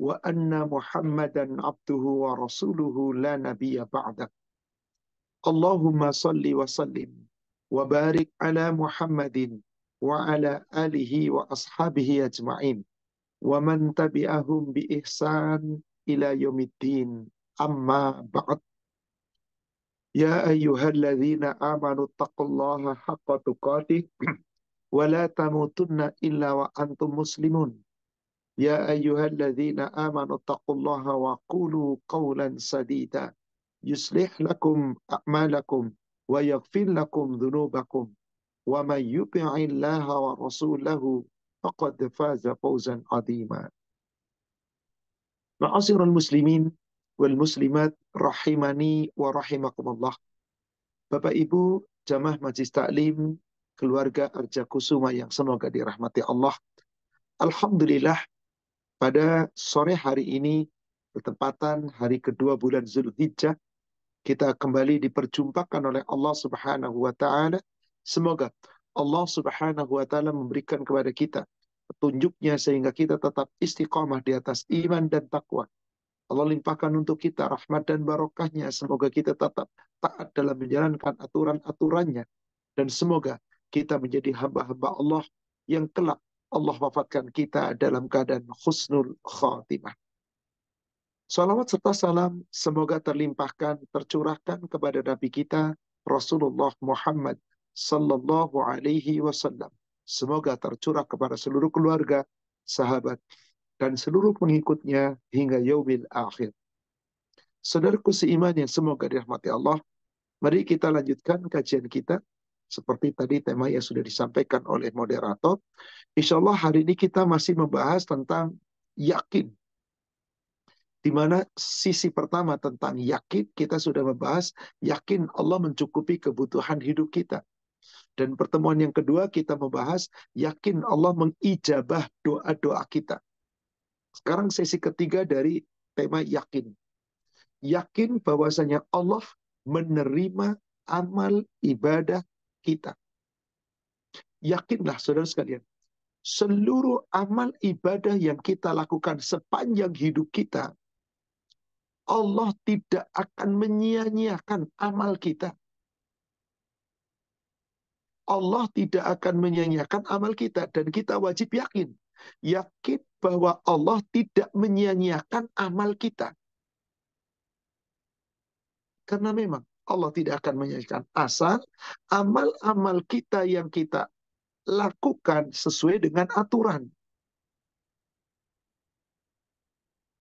وأن محمدا عبده ورسوله لا نبي بعده اللهم صل وسلم وبارك على محمد وعلى آله وأصحابه أجمعين ومن تبعهم بإحسان إلى يوم الدين أما بعد يا أيها الذين آمنوا اتقوا الله حق تقاته ولا تموتن إلا وأنتم مسلمون يا أيها الذين آمنوا اتقوا الله وقولوا قولا سديدا يصلح لكم أعمالكم ويغفر لكم ذنوبكم ومن يطع الله ورسوله فقد فاز فوزا عظيما معاصر المسلمين والمسلمات رحمني ورحمكم الله Bapak Ibu jamaah Majlis Taklim keluarga Arja Kusuma yang semoga dirahmati Allah. Alhamdulillah Pada sore hari ini, bertepatan hari kedua bulan Zulhijjah, kita kembali diperjumpakan oleh Allah Subhanahu wa taala. Semoga Allah Subhanahu wa taala memberikan kepada kita petunjuknya sehingga kita tetap istiqomah di atas iman dan takwa. Allah limpahkan untuk kita rahmat dan barokahnya. Semoga kita tetap taat dalam menjalankan aturan-aturannya. Dan semoga kita menjadi hamba-hamba Allah yang kelak Allah wafatkan kita dalam keadaan khusnul khotimah. Salawat serta salam semoga terlimpahkan, tercurahkan kepada Nabi kita Rasulullah Muhammad Sallallahu Alaihi Wasallam. Semoga tercurah kepada seluruh keluarga, sahabat, dan seluruh pengikutnya hingga yaumil akhir. Saudaraku seiman yang semoga dirahmati Allah, mari kita lanjutkan kajian kita seperti tadi tema yang sudah disampaikan oleh moderator. Insya Allah hari ini kita masih membahas tentang yakin. Di mana sisi pertama tentang yakin, kita sudah membahas yakin Allah mencukupi kebutuhan hidup kita. Dan pertemuan yang kedua kita membahas yakin Allah mengijabah doa-doa kita. Sekarang sesi ketiga dari tema yakin. Yakin bahwasanya Allah menerima amal ibadah kita. Yakinlah saudara sekalian, seluruh amal ibadah yang kita lakukan sepanjang hidup kita, Allah tidak akan menyia-nyiakan amal kita. Allah tidak akan menyia-nyiakan amal kita dan kita wajib yakin. Yakin bahwa Allah tidak menyia-nyiakan amal kita. Karena memang Allah tidak akan menyanyikan asal amal-amal kita yang kita lakukan sesuai dengan aturan.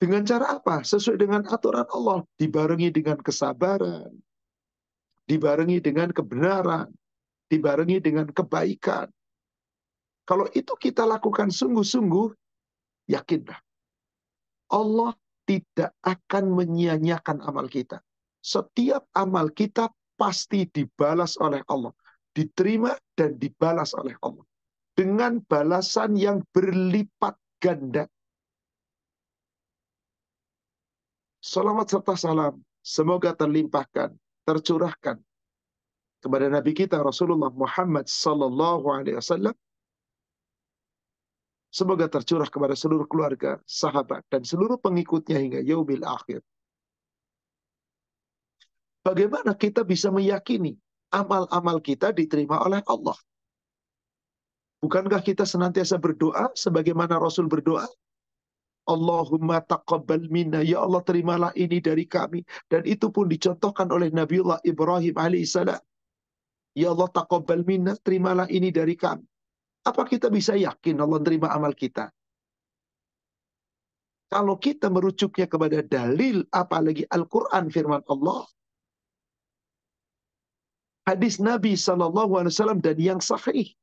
Dengan cara apa? Sesuai dengan aturan Allah. Dibarengi dengan kesabaran. Dibarengi dengan kebenaran. Dibarengi dengan kebaikan. Kalau itu kita lakukan sungguh-sungguh, yakinlah. Allah tidak akan menyia-nyiakan amal kita setiap amal kita pasti dibalas oleh Allah. Diterima dan dibalas oleh Allah. Dengan balasan yang berlipat ganda. Selamat serta salam semoga terlimpahkan, tercurahkan kepada Nabi kita Rasulullah Muhammad Sallallahu Alaihi Wasallam. Semoga tercurah kepada seluruh keluarga, sahabat, dan seluruh pengikutnya hingga yaumil akhir. Bagaimana kita bisa meyakini amal-amal kita diterima oleh Allah? Bukankah kita senantiasa berdoa sebagaimana Rasul berdoa? Allahumma taqabbal minna. Ya Allah terimalah ini dari kami. Dan itu pun dicontohkan oleh Nabiullah Ibrahim alaihissalam. Ya Allah taqabbal minna. Terimalah ini dari kami. Apa kita bisa yakin Allah terima amal kita? Kalau kita merujuknya kepada dalil, apalagi Al-Quran firman Allah, hadis Nabi SAW dan yang sahih.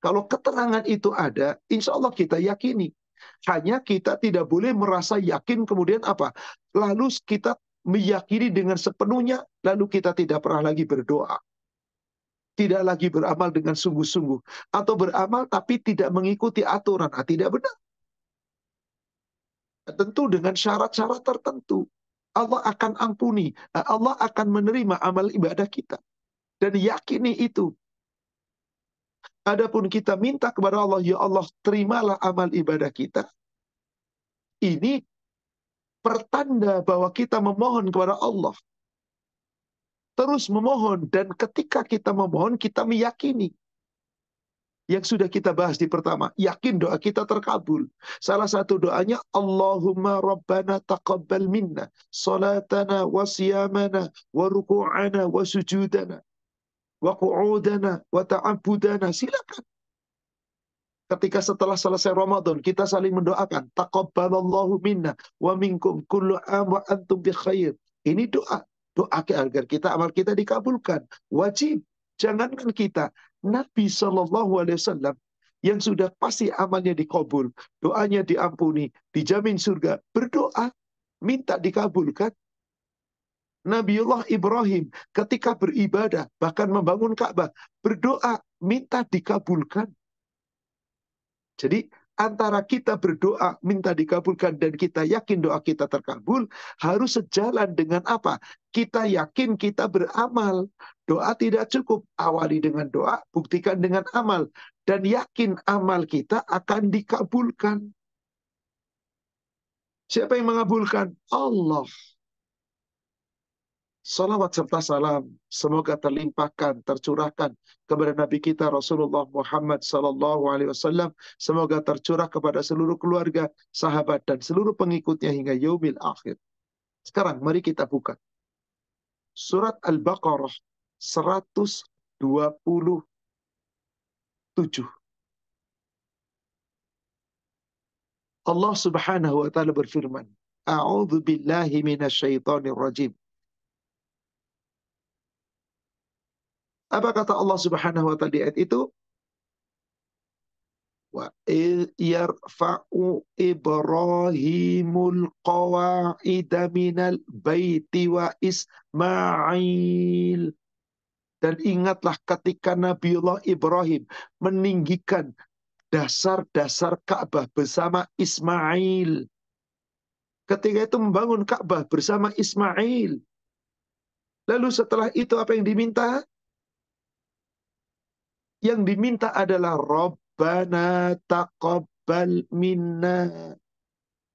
Kalau keterangan itu ada, insya Allah kita yakini. Hanya kita tidak boleh merasa yakin kemudian apa? Lalu kita meyakini dengan sepenuhnya, lalu kita tidak pernah lagi berdoa. Tidak lagi beramal dengan sungguh-sungguh. Atau beramal tapi tidak mengikuti aturan. Ah, tidak benar. Tentu dengan syarat-syarat tertentu. Allah akan ampuni. Ah, Allah akan menerima amal ibadah kita dan yakini itu. Adapun kita minta kepada Allah, ya Allah, terimalah amal ibadah kita. Ini pertanda bahwa kita memohon kepada Allah. Terus memohon dan ketika kita memohon kita meyakini yang sudah kita bahas di pertama. Yakin doa kita terkabul. Salah satu doanya, Allahumma Rabbana taqabbal minna salatana wa siyamana wa ruku'ana wa sujudana wa qu'udana wa ta'abudana. Silakan. Ketika setelah selesai Ramadan kita saling mendoakan, taqabbalallahu minna wa minkum kullu am wa antum bi khair. Ini doa. Doa agar kita amal kita dikabulkan. Wajib. Jangankan kita. Nabi saw yang sudah pasti amalnya dikabul, doanya diampuni, dijamin surga, berdoa, minta dikabulkan, Nabiullah Ibrahim ketika beribadah, bahkan membangun Ka'bah, berdoa, minta dikabulkan. Jadi antara kita berdoa, minta dikabulkan, dan kita yakin doa kita terkabul, harus sejalan dengan apa? Kita yakin kita beramal. Doa tidak cukup. Awali dengan doa, buktikan dengan amal. Dan yakin amal kita akan dikabulkan. Siapa yang mengabulkan? Allah. Salawat serta salam semoga terlimpahkan, tercurahkan kepada Nabi kita Rasulullah Muhammad Sallallahu Alaihi Wasallam. Semoga tercurah kepada seluruh keluarga, sahabat, dan seluruh pengikutnya hingga yaumil akhir. Sekarang mari kita buka. Surat Al-Baqarah 127. Allah Subhanahu wa taala berfirman, A'udhu billahi minasyaitonir rajim." Apa kata Allah Subhanahu wa taala di ayat itu? Wa yarfa'u Ibrahimul qawa'ida minal baiti wa Ismail. Dan ingatlah ketika Nabiullah Ibrahim meninggikan dasar-dasar Ka'bah bersama Ismail. Ketika itu membangun Ka'bah bersama Ismail. Lalu setelah itu apa yang diminta? Yang diminta adalah Rabbana taqabbal minna.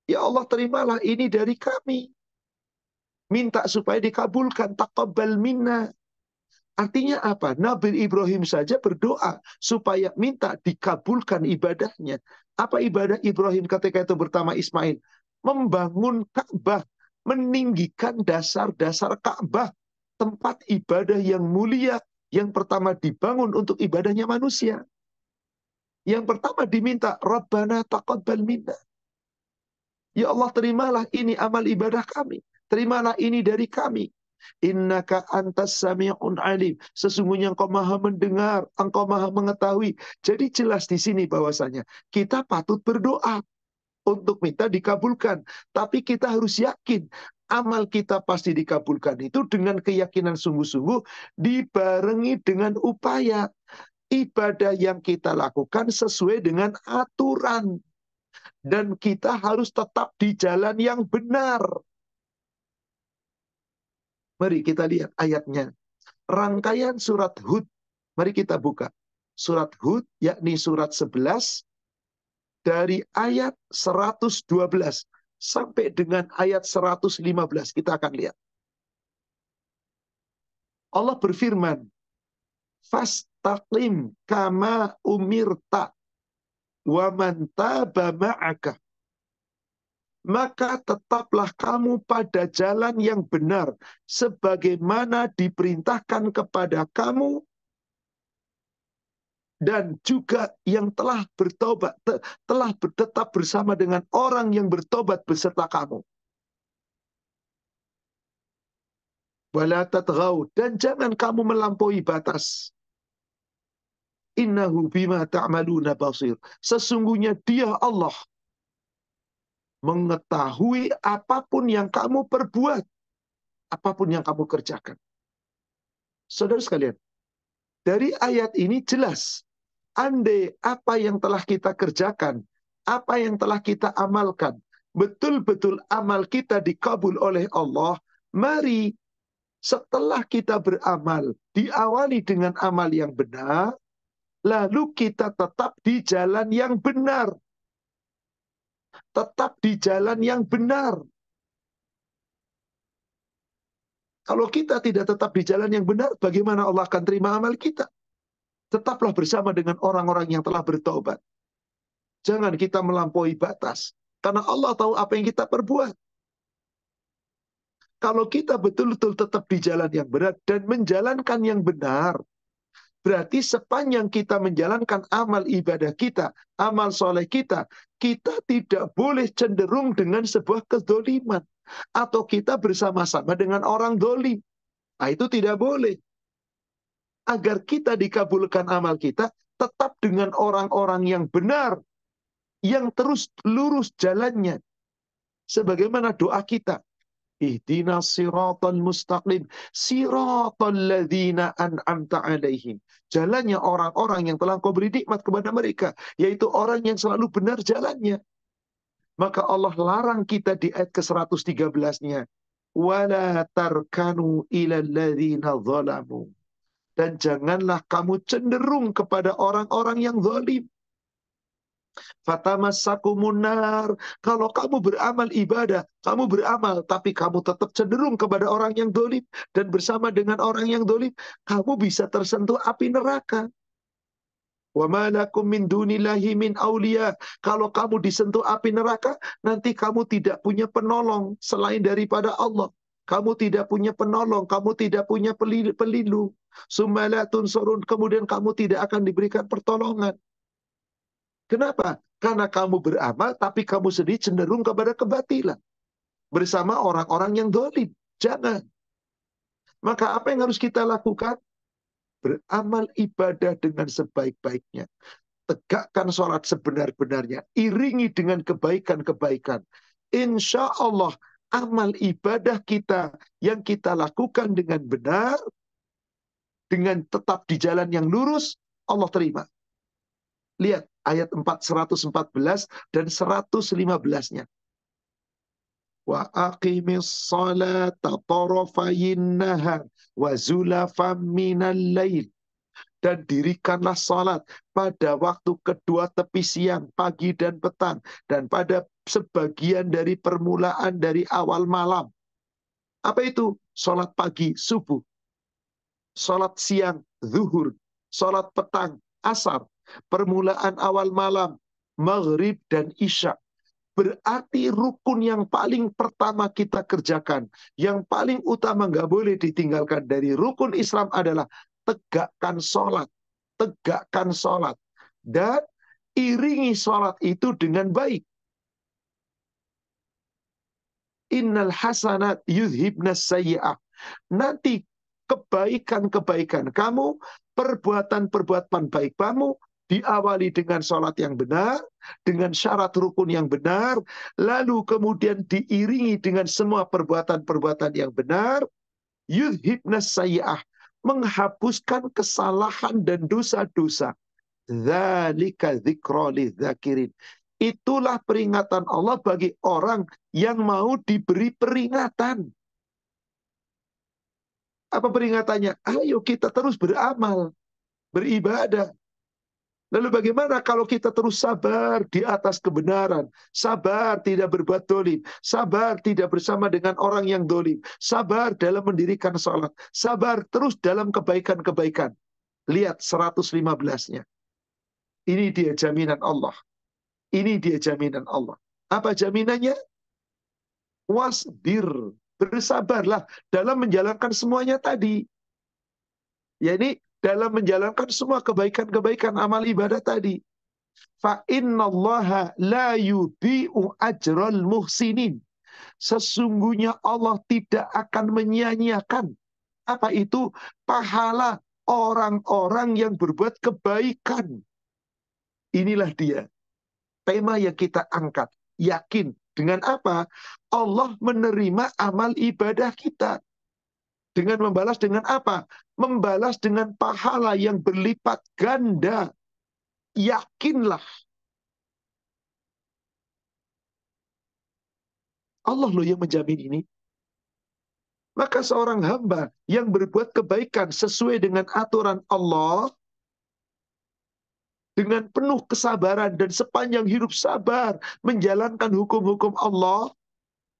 Ya Allah terimalah ini dari kami. Minta supaya dikabulkan taqabbal minna. Artinya apa? Nabi Ibrahim saja berdoa supaya minta dikabulkan ibadahnya. Apa ibadah Ibrahim ketika itu pertama Ismail? Membangun Ka'bah, meninggikan dasar-dasar Ka'bah, tempat ibadah yang mulia, yang pertama dibangun untuk ibadahnya manusia. Yang pertama diminta, Rabbana taqabbal minna. Ya Allah terimalah ini amal ibadah kami. Terimalah ini dari kami. Innaka antas sami'un alim. Sesungguhnya engkau maha mendengar, engkau maha mengetahui. Jadi jelas di sini bahwasanya kita patut berdoa untuk minta dikabulkan. Tapi kita harus yakin amal kita pasti dikabulkan itu dengan keyakinan sungguh-sungguh dibarengi dengan upaya ibadah yang kita lakukan sesuai dengan aturan dan kita harus tetap di jalan yang benar. Mari kita lihat ayatnya. Rangkaian surat Hud. Mari kita buka. Surat Hud yakni surat 11 dari ayat 112 sampai dengan ayat 115 kita akan lihat. Allah berfirman, "Fastaqim kama umirta wa man taba Maka tetaplah kamu pada jalan yang benar sebagaimana diperintahkan kepada kamu dan juga yang telah bertobat te, telah tetap bersama dengan orang yang bertobat beserta kamu. dan jangan kamu melampaui batas. Innahu bima ta'maluna basir. Sesungguhnya dia Allah mengetahui apapun yang kamu perbuat, apapun yang kamu kerjakan. Saudara sekalian, dari ayat ini jelas andai apa yang telah kita kerjakan, apa yang telah kita amalkan, betul-betul amal kita dikabul oleh Allah, mari setelah kita beramal, diawali dengan amal yang benar, lalu kita tetap di jalan yang benar. Tetap di jalan yang benar. Kalau kita tidak tetap di jalan yang benar, bagaimana Allah akan terima amal kita? Tetaplah bersama dengan orang-orang yang telah bertobat. Jangan kita melampaui batas. Karena Allah tahu apa yang kita perbuat. Kalau kita betul-betul tetap di jalan yang benar dan menjalankan yang benar, berarti sepanjang kita menjalankan amal ibadah kita, amal soleh kita, kita tidak boleh cenderung dengan sebuah kezoliman. Atau kita bersama-sama dengan orang dolim. Nah itu tidak boleh agar kita dikabulkan amal kita tetap dengan orang-orang yang benar yang terus lurus jalannya sebagaimana doa kita Ihdina siratan mustaqim. Siratan ladhina an'amta alaihim. Jalannya orang-orang yang telah kau beri nikmat kepada mereka. Yaitu orang yang selalu benar jalannya. Maka Allah larang kita di ayat ke-113-nya. Wala tarkanu ila dan janganlah kamu cenderung kepada orang-orang yang zalim. Fatamasaku munar. Kalau kamu beramal ibadah, kamu beramal, tapi kamu tetap cenderung kepada orang yang dolim. Dan bersama dengan orang yang dolim, kamu bisa tersentuh api neraka. Wamalakum min dunillahi min aulia. Kalau kamu disentuh api neraka, nanti kamu tidak punya penolong selain daripada Allah. Kamu tidak punya penolong, kamu tidak punya pelindung. Sumalatun surun, kemudian kamu tidak akan diberikan pertolongan. Kenapa? Karena kamu beramal, tapi kamu sedih cenderung kepada kebatilan. Bersama orang-orang yang dolim. Jangan. Maka apa yang harus kita lakukan? Beramal ibadah dengan sebaik-baiknya. Tegakkan sholat sebenar-benarnya. Iringi dengan kebaikan-kebaikan. Insya Allah amal ibadah kita yang kita lakukan dengan benar, dengan tetap di jalan yang lurus, Allah terima. Lihat ayat 4, 114 dan 115-nya. Wa aqimis salata tarafayin nahar wa zulafam minal lail dan dirikanlah salat pada waktu kedua tepi siang, pagi dan petang dan pada sebagian dari permulaan dari awal malam. Apa itu? Salat pagi subuh. Salat siang zuhur, salat petang asar, permulaan awal malam maghrib dan isya. Berarti rukun yang paling pertama kita kerjakan, yang paling utama nggak boleh ditinggalkan dari rukun Islam adalah tegakkan sholat. Tegakkan sholat. Dan iringi sholat itu dengan baik. Innal hasanat yudhibna sayyi'ah. Nanti kebaikan-kebaikan kamu, perbuatan-perbuatan baik kamu, diawali dengan sholat yang benar, dengan syarat rukun yang benar, lalu kemudian diiringi dengan semua perbuatan-perbuatan yang benar, yudhibna sayyi'ah menghapuskan kesalahan dan dosa-dosa. Zalika Itulah peringatan Allah bagi orang yang mau diberi peringatan. Apa peringatannya? Ayo kita terus beramal, beribadah, Lalu bagaimana kalau kita terus sabar di atas kebenaran? Sabar tidak berbuat dolim. Sabar tidak bersama dengan orang yang dolim. Sabar dalam mendirikan sholat. Sabar terus dalam kebaikan-kebaikan. Lihat 115-nya. Ini dia jaminan Allah. Ini dia jaminan Allah. Apa jaminannya? Wasbir. Bersabarlah dalam menjalankan semuanya tadi. Ya ini dalam menjalankan semua kebaikan-kebaikan amal ibadah tadi. Fa innallaha la yudhi'u ajral muhsinin. Sesungguhnya Allah tidak akan menyia-nyiakan apa itu pahala orang-orang yang berbuat kebaikan. Inilah dia tema yang kita angkat. Yakin dengan apa? Allah menerima amal ibadah kita. Dengan membalas dengan apa? Membalas dengan pahala yang berlipat ganda. Yakinlah. Allah loh yang menjamin ini. Maka seorang hamba yang berbuat kebaikan sesuai dengan aturan Allah, dengan penuh kesabaran dan sepanjang hidup sabar menjalankan hukum-hukum Allah,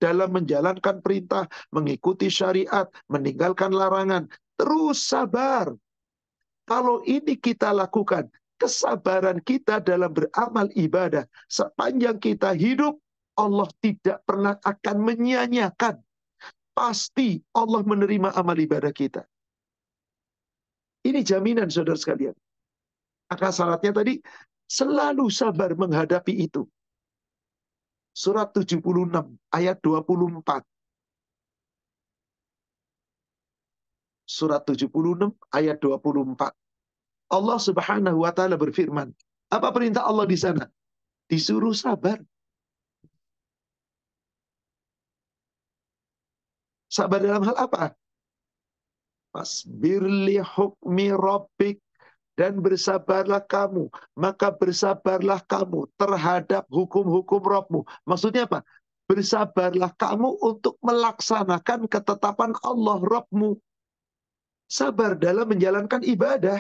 dalam menjalankan perintah, mengikuti syariat, meninggalkan larangan. Terus sabar. Kalau ini kita lakukan, kesabaran kita dalam beramal ibadah sepanjang kita hidup, Allah tidak pernah akan menyanyiakan. Pasti Allah menerima amal ibadah kita. Ini jaminan saudara sekalian. Maka syaratnya tadi, selalu sabar menghadapi itu. Surat 76 ayat 24. Surat 76 ayat 24. Allah Subhanahu wa taala berfirman. Apa perintah Allah di sana? Disuruh sabar. Sabar dalam hal apa? Fasbir li hukmi rabbik dan bersabarlah kamu. Maka bersabarlah kamu terhadap hukum-hukum rohmu. Maksudnya apa? Bersabarlah kamu untuk melaksanakan ketetapan Allah rohmu. Sabar dalam menjalankan ibadah.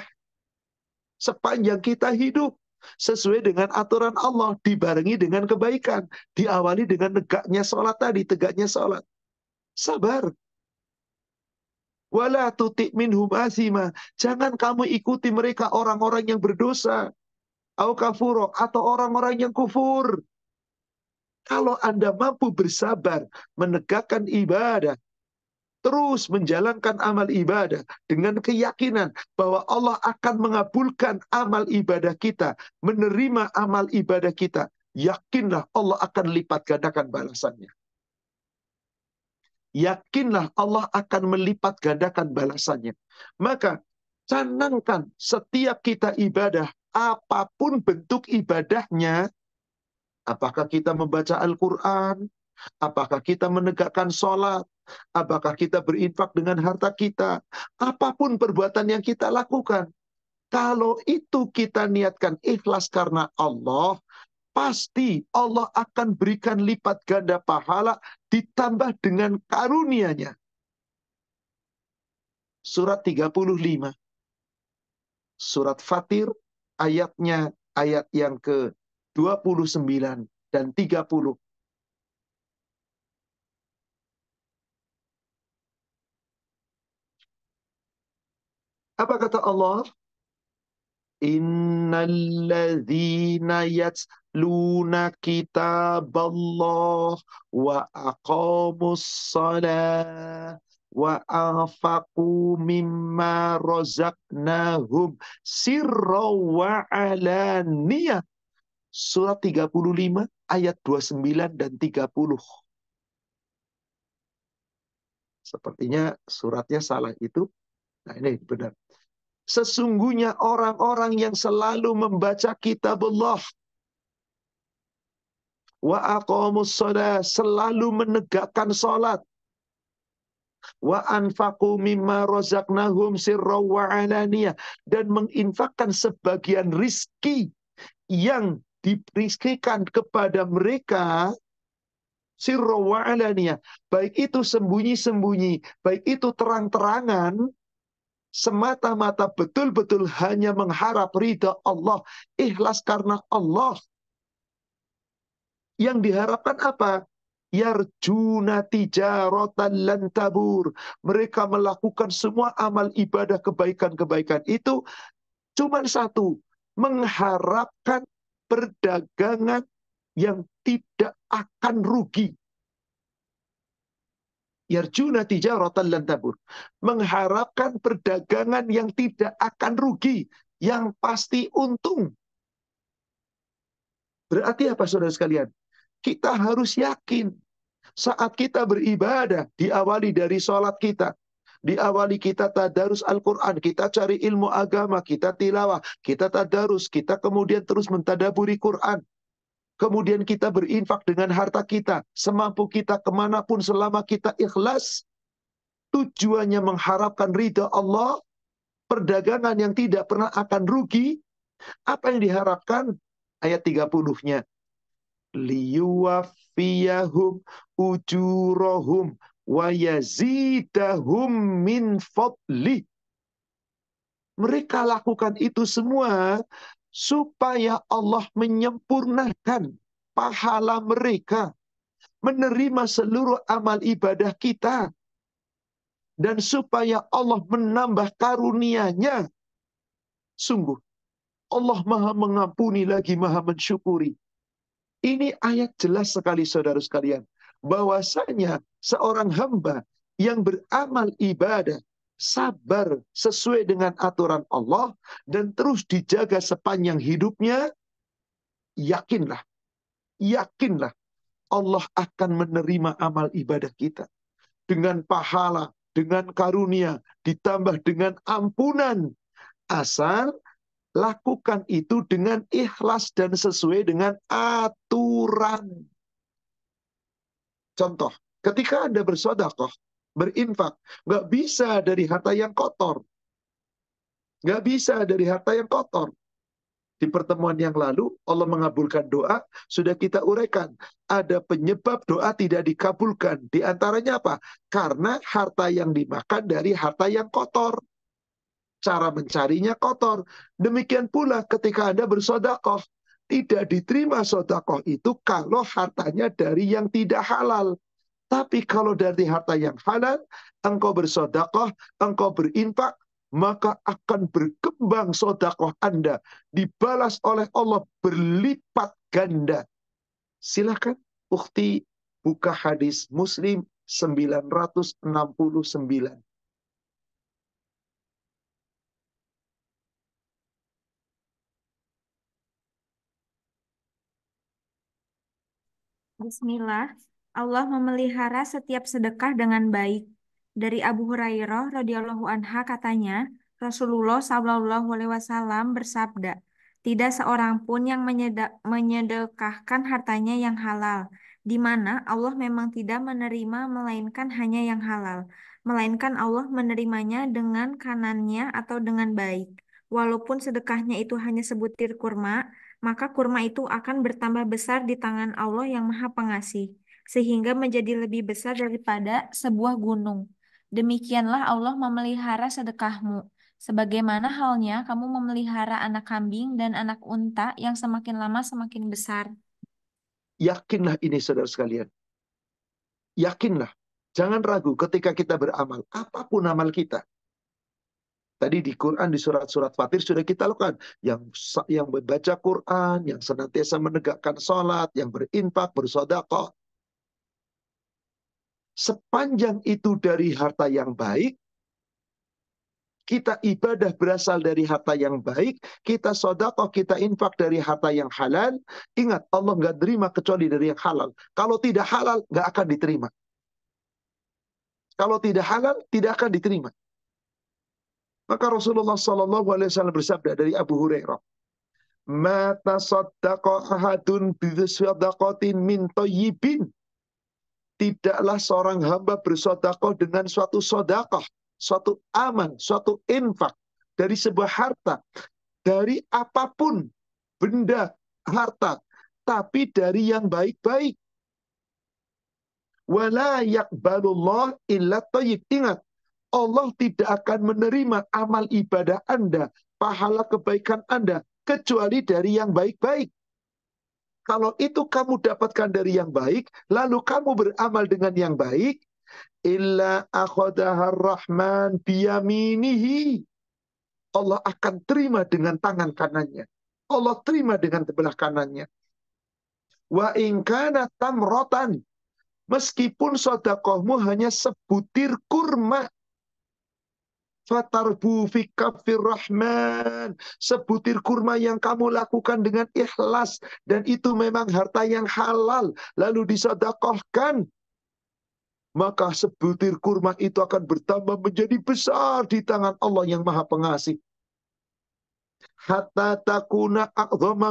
Sepanjang kita hidup. Sesuai dengan aturan Allah. Dibarengi dengan kebaikan. Diawali dengan tegaknya sholat tadi. Tegaknya sholat. Sabar Wala tutik minhum asima. Jangan kamu ikuti mereka orang-orang yang berdosa. Au kafuro. Atau orang-orang yang kufur. Kalau Anda mampu bersabar menegakkan ibadah, terus menjalankan amal ibadah dengan keyakinan bahwa Allah akan mengabulkan amal ibadah kita, menerima amal ibadah kita, yakinlah Allah akan lipat gandakan balasannya yakinlah Allah akan melipat gandakan balasannya. Maka canangkan setiap kita ibadah, apapun bentuk ibadahnya, apakah kita membaca Al-Quran, apakah kita menegakkan sholat, apakah kita berinfak dengan harta kita, apapun perbuatan yang kita lakukan. Kalau itu kita niatkan ikhlas karena Allah, pasti Allah akan berikan lipat ganda pahala ditambah dengan karunia-Nya. Surat 35. Surat Fatir ayatnya ayat yang ke 29 dan 30. Apa kata Allah? Innalladzina yats yatluna Allah wa aqamus salah wa anfaqu mimma razaqnahum sirra wa alaniyah surat 35 ayat 29 dan 30 sepertinya suratnya salah itu nah ini benar sesungguhnya orang-orang yang selalu membaca kitab Allah Wa aqamus selalu menegakkan salat. Wa anfaqu mimma razaqnahum sirra wa alaniyah dan menginfakkan sebagian rizki yang diberikan kepada mereka sirra wa alaniyah. Baik itu sembunyi-sembunyi, baik itu terang-terangan, semata-mata betul-betul hanya mengharap ridha Allah, ikhlas karena Allah, yang diharapkan apa? Yarjuna tijaratan lan tabur. Mereka melakukan semua amal ibadah kebaikan-kebaikan itu cuma satu, mengharapkan perdagangan yang tidak akan rugi. Yarjuna tijaratan lan tabur. Mengharapkan perdagangan yang tidak akan rugi, yang pasti untung. Berarti apa saudara sekalian? Kita harus yakin saat kita beribadah diawali dari sholat kita. Diawali kita tadarus Al-Quran, kita cari ilmu agama, kita tilawah, kita tadarus, kita kemudian terus mentadaburi Quran. Kemudian kita berinfak dengan harta kita, semampu kita kemanapun selama kita ikhlas. Tujuannya mengharapkan ridha Allah, perdagangan yang tidak pernah akan rugi. Apa yang diharapkan? Ayat 30-nya liyuwafiyahum ujurahum wa yazidahum min fadli Mereka lakukan itu semua supaya Allah menyempurnakan pahala mereka. Menerima seluruh amal ibadah kita. Dan supaya Allah menambah karunia-Nya. Sungguh, Allah maha mengampuni lagi maha mensyukuri. Ini ayat jelas sekali saudara sekalian. Bahwasanya seorang hamba yang beramal ibadah, sabar sesuai dengan aturan Allah, dan terus dijaga sepanjang hidupnya, yakinlah, yakinlah Allah akan menerima amal ibadah kita. Dengan pahala, dengan karunia, ditambah dengan ampunan. Asal lakukan itu dengan ikhlas dan sesuai dengan aturan. Contoh, ketika Anda bersodakoh, berinfak, nggak bisa dari harta yang kotor. Nggak bisa dari harta yang kotor. Di pertemuan yang lalu, Allah mengabulkan doa, sudah kita uraikan. Ada penyebab doa tidak dikabulkan. Di antaranya apa? Karena harta yang dimakan dari harta yang kotor cara mencarinya kotor. Demikian pula ketika Anda bersodakoh, tidak diterima sodakoh itu kalau hartanya dari yang tidak halal. Tapi kalau dari harta yang halal, engkau bersodakoh, engkau berinfak, maka akan berkembang sodakoh Anda. Dibalas oleh Allah berlipat ganda. Silahkan, bukti buka hadis Muslim 969. Bismillah, Allah memelihara setiap sedekah dengan baik. Dari Abu Hurairah radhiyallahu anha katanya, Rasulullah saw alaihi wasallam bersabda, tidak seorang pun yang menyedekahkan hartanya yang halal, di mana Allah memang tidak menerima melainkan hanya yang halal, melainkan Allah menerimanya dengan kanannya atau dengan baik. Walaupun sedekahnya itu hanya sebutir kurma, maka kurma itu akan bertambah besar di tangan Allah yang Maha Pengasih, sehingga menjadi lebih besar daripada sebuah gunung. Demikianlah Allah memelihara sedekahmu, sebagaimana halnya kamu memelihara anak kambing dan anak unta yang semakin lama semakin besar. Yakinlah ini saudara sekalian. Yakinlah. Jangan ragu ketika kita beramal. Apapun amal kita. Tadi di Quran, di surat-surat Fatir sudah kita lakukan. Yang yang membaca Quran, yang senantiasa menegakkan sholat, yang berinfak, bersodakoh. Sepanjang itu dari harta yang baik, kita ibadah berasal dari harta yang baik, kita sodakoh, kita infak dari harta yang halal. Ingat, Allah nggak terima kecuali dari yang halal. Kalau tidak halal, nggak akan diterima. Kalau tidak halal, tidak akan diterima. Maka Rasulullah Shallallahu Alaihi Wasallam bersabda dari Abu Hurairah, "Mata sodako ahadun biwiswadakotin min yibin, Tidaklah seorang hamba bersodakoh dengan suatu sodakoh, suatu aman, suatu infak dari sebuah harta, dari apapun benda harta, tapi dari yang baik-baik. Wala yakbalullah illa toyib. Ingat, Allah tidak akan menerima amal ibadah Anda, pahala kebaikan Anda, kecuali dari yang baik-baik. Kalau itu kamu dapatkan dari yang baik, lalu kamu beramal dengan yang baik, illa akhadahar rahman biyaminihi. Allah akan terima dengan tangan kanannya. Allah terima dengan sebelah kanannya. Wa ingkana tamrotan. Meskipun sodakohmu hanya sebutir kurma fatarbu fi kafir rahman sebutir kurma yang kamu lakukan dengan ikhlas dan itu memang harta yang halal lalu disedekahkan maka sebutir kurma itu akan bertambah menjadi besar di tangan Allah yang Maha Pengasih hatta takuna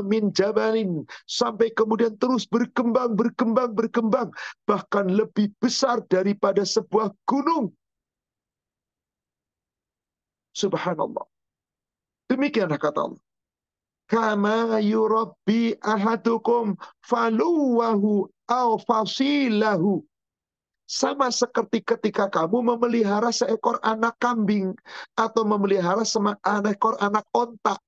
min jabalin sampai kemudian terus berkembang berkembang berkembang bahkan lebih besar daripada sebuah gunung Subhanallah. Demikianlah kata Allah. Kama yurabbi ahadukum faluwahu au fasilahu. Sama seperti ketika kamu memelihara seekor anak kambing atau memelihara seekor anak ontak.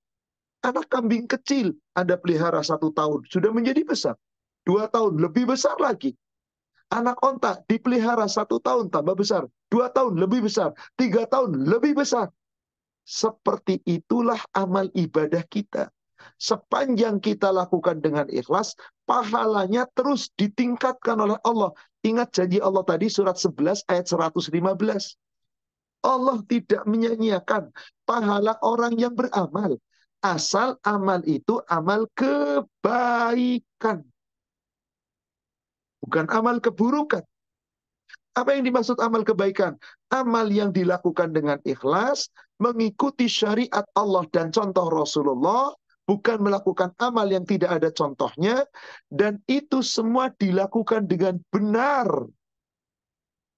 Anak kambing kecil Anda pelihara satu tahun sudah menjadi besar. Dua tahun lebih besar lagi. Anak ontak dipelihara satu tahun tambah besar. Dua tahun lebih besar. Tiga tahun lebih besar. Seperti itulah amal ibadah kita. Sepanjang kita lakukan dengan ikhlas, pahalanya terus ditingkatkan oleh Allah. Ingat janji Allah tadi surat 11 ayat 115. Allah tidak menyanyiakan pahala orang yang beramal. Asal amal itu amal kebaikan. Bukan amal keburukan. Apa yang dimaksud amal kebaikan? Amal yang dilakukan dengan ikhlas, mengikuti syariat Allah dan contoh Rasulullah, bukan melakukan amal yang tidak ada contohnya, dan itu semua dilakukan dengan benar.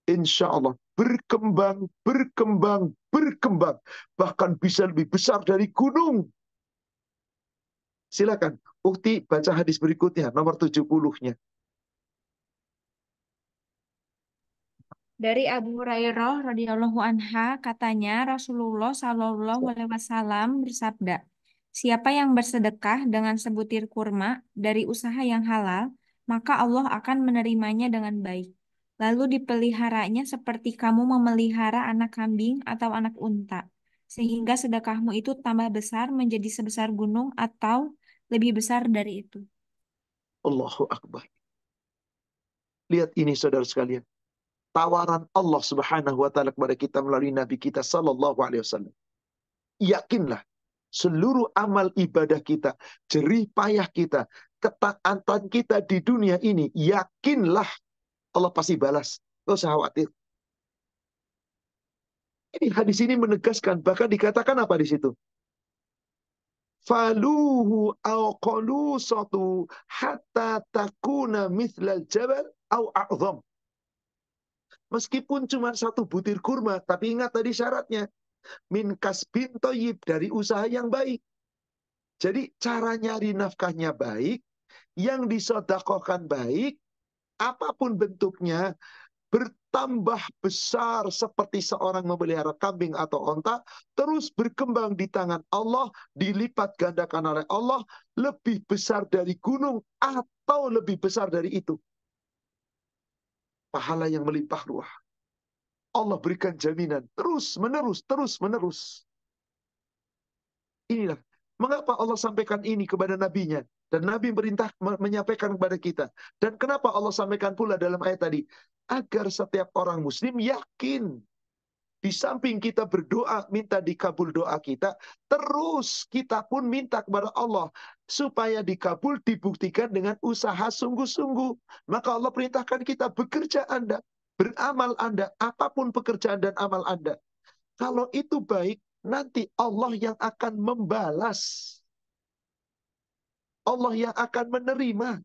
Insya Allah berkembang, berkembang, berkembang, bahkan bisa lebih besar dari gunung. Silakan, Ukti baca hadis berikutnya, nomor 70-nya. Dari Abu Hurairah radhiyallahu anha katanya Rasulullah shallallahu alaihi wasallam bersabda, "Siapa yang bersedekah dengan sebutir kurma dari usaha yang halal, maka Allah akan menerimanya dengan baik. Lalu dipeliharanya seperti kamu memelihara anak kambing atau anak unta, sehingga sedekahmu itu tambah besar menjadi sebesar gunung atau lebih besar dari itu." Allahu Akbar. Lihat ini saudara sekalian tawaran Allah Subhanahu wa taala kepada kita melalui nabi kita sallallahu alaihi wasallam. Yakinlah seluruh amal ibadah kita, jerih payah kita, ketaatan kita di dunia ini, yakinlah Allah pasti balas. Lo usah khawatir. Ini hadis ini menegaskan, bahkan dikatakan apa di situ? Faluhu au satu hatta takuna mithlal jabal au a'zam. Meskipun cuma satu butir kurma, tapi ingat tadi syaratnya. Min kasbin toyib, dari usaha yang baik. Jadi cara nyari nafkahnya baik, yang disodakohkan baik, apapun bentuknya, bertambah besar seperti seorang memelihara kambing atau onta, terus berkembang di tangan Allah, dilipat gandakan oleh Allah, lebih besar dari gunung atau lebih besar dari itu pahala yang melimpah ruah. Allah berikan jaminan terus menerus, terus menerus. Inilah mengapa Allah sampaikan ini kepada nabinya dan nabi perintah menyampaikan kepada kita. Dan kenapa Allah sampaikan pula dalam ayat tadi agar setiap orang muslim yakin di samping kita berdoa, minta dikabul doa kita, terus kita pun minta kepada Allah supaya dikabul dibuktikan dengan usaha sungguh-sungguh. Maka Allah perintahkan kita bekerja Anda, beramal Anda, apapun pekerjaan dan amal Anda. Kalau itu baik, nanti Allah yang akan membalas. Allah yang akan menerima.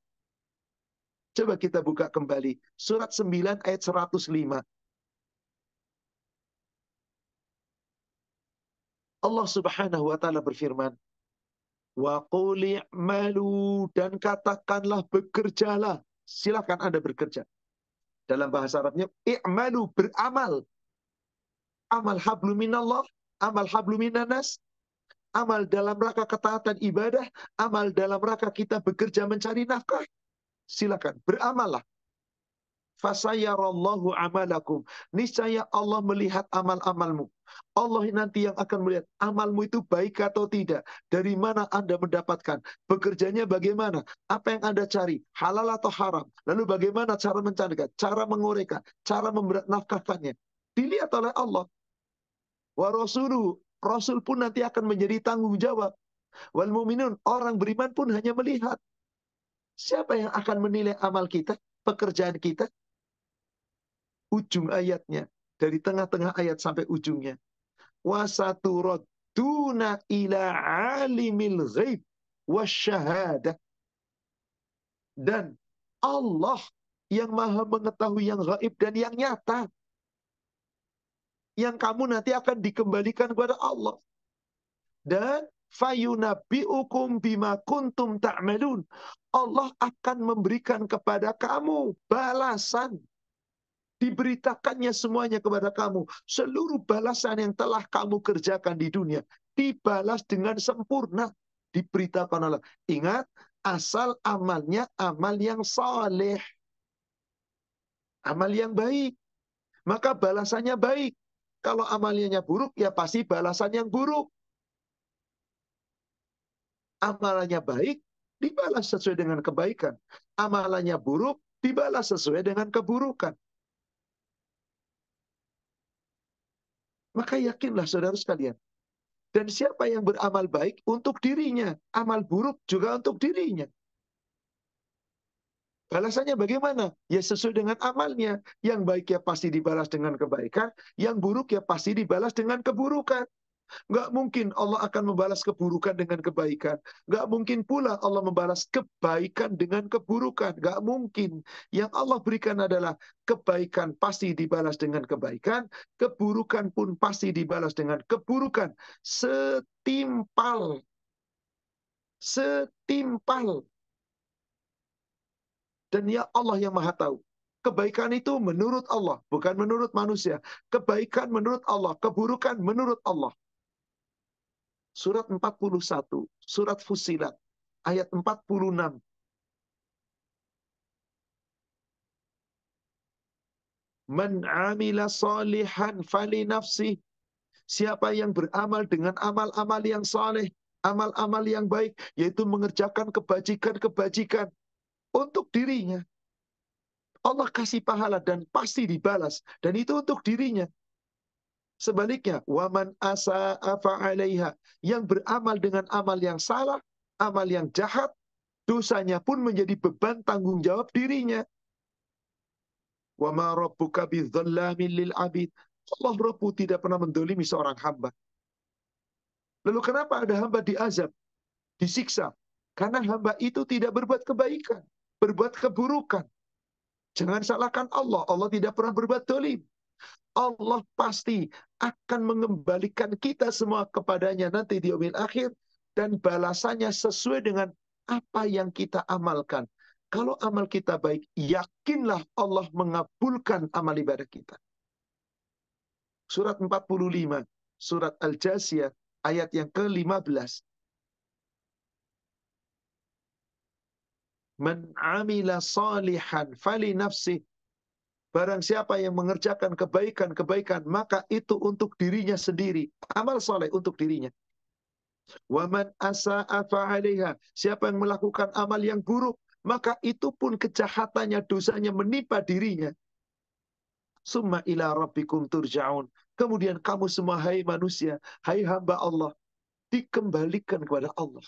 Coba kita buka kembali surat 9 ayat 105. Allah Subhanahu wa taala berfirman, "Wa malu dan katakanlah bekerjalah." Silakan Anda bekerja. Dalam bahasa Arabnya, i'malu beramal. Amal hablu minallah, amal hablu minanas, amal dalam rangka ketaatan ibadah, amal dalam rangka kita bekerja mencari nafkah. Silakan beramallah. Fasayarallahu amalakum. Niscaya Allah melihat amal-amalmu. Allah nanti yang akan melihat amalmu itu baik atau tidak. Dari mana Anda mendapatkan? Bekerjanya bagaimana? Apa yang Anda cari? Halal atau haram? Lalu bagaimana cara mencandakan. Cara mengorekan. Cara nafkahkannya? Dilihat oleh Allah. Wa rasuluh. Rasul pun nanti akan menjadi tanggung jawab. Wal muminun. Orang beriman pun hanya melihat. Siapa yang akan menilai amal kita? Pekerjaan kita? Ujung ayatnya dari tengah-tengah ayat sampai ujungnya. Wasaturaduna ila alimil ghaib wasyahadah. Dan Allah yang maha mengetahui yang gaib dan yang nyata. Yang kamu nanti akan dikembalikan kepada Allah. Dan fayunabiukum bima kuntum ta'malun. Allah akan memberikan kepada kamu balasan diberitakannya semuanya kepada kamu. Seluruh balasan yang telah kamu kerjakan di dunia dibalas dengan sempurna. Diberitakan Allah. Ingat, asal amalnya amal yang saleh. Amal yang baik. Maka balasannya baik. Kalau amalnya buruk, ya pasti balasan yang buruk. Amalannya baik, dibalas sesuai dengan kebaikan. Amalannya buruk, dibalas sesuai dengan keburukan. Maka yakinlah saudara sekalian. Dan siapa yang beramal baik untuk dirinya. Amal buruk juga untuk dirinya. Balasannya bagaimana? Ya sesuai dengan amalnya. Yang baik ya pasti dibalas dengan kebaikan. Yang buruk ya pasti dibalas dengan keburukan. Gak mungkin Allah akan membalas keburukan dengan kebaikan. Gak mungkin pula Allah membalas kebaikan dengan keburukan. Gak mungkin. Yang Allah berikan adalah kebaikan pasti dibalas dengan kebaikan. Keburukan pun pasti dibalas dengan keburukan. Setimpal. Setimpal. Dan ya Allah yang maha tahu. Kebaikan itu menurut Allah, bukan menurut manusia. Kebaikan menurut Allah, keburukan menurut Allah. Surat 41, surat Fusilat, ayat 46. Man amila salihan fali nafsi. Siapa yang beramal dengan amal-amal yang saleh, amal-amal yang baik, yaitu mengerjakan kebajikan-kebajikan untuk dirinya. Allah kasih pahala dan pasti dibalas. Dan itu untuk dirinya. Sebaliknya, waman asa apa alaiha. Yang beramal dengan amal yang salah, amal yang jahat, dosanya pun menjadi beban tanggung jawab dirinya. Wama rabbuka lil abid. Allah Rabbu tidak pernah mendolimi seorang hamba. Lalu kenapa ada hamba diazab, disiksa? Karena hamba itu tidak berbuat kebaikan, berbuat keburukan. Jangan salahkan Allah. Allah tidak pernah berbuat dolim. Allah pasti akan mengembalikan kita semua kepadanya nanti di umil akhir dan balasannya sesuai dengan apa yang kita amalkan. Kalau amal kita baik, yakinlah Allah mengabulkan amal ibadah kita. Surat 45, surat Al-Jasiyah, ayat yang ke-15. Man amila salihan fali nafsih Barang siapa yang mengerjakan kebaikan-kebaikan, maka itu untuk dirinya sendiri. Amal soleh untuk dirinya. Waman asa'a Siapa yang melakukan amal yang buruk, maka itu pun kejahatannya, dosanya menimpa dirinya. Summa ila rabbikum turja'un. Kemudian kamu semua, hai manusia, hai hamba Allah, dikembalikan kepada Allah.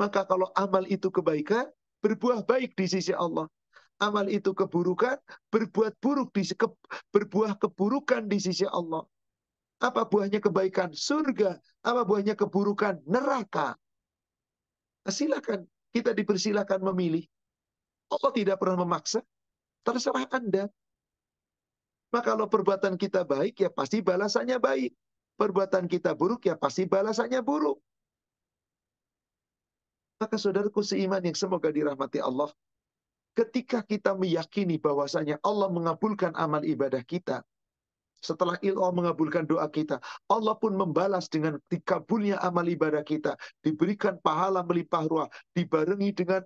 Maka kalau amal itu kebaikan, berbuah baik di sisi Allah amal itu keburukan, berbuat buruk di ke, berbuah keburukan di sisi Allah. Apa buahnya kebaikan? Surga. Apa buahnya keburukan? Neraka. Nah, silakan kita dipersilakan memilih. Allah tidak pernah memaksa. Terserah Anda. Maka kalau perbuatan kita baik, ya pasti balasannya baik. Perbuatan kita buruk, ya pasti balasannya buruk. Maka saudaraku seiman yang semoga dirahmati Allah, ketika kita meyakini bahwasanya Allah mengabulkan amal ibadah kita, setelah Allah mengabulkan doa kita, Allah pun membalas dengan dikabulnya amal ibadah kita, diberikan pahala melimpah ruah, dibarengi dengan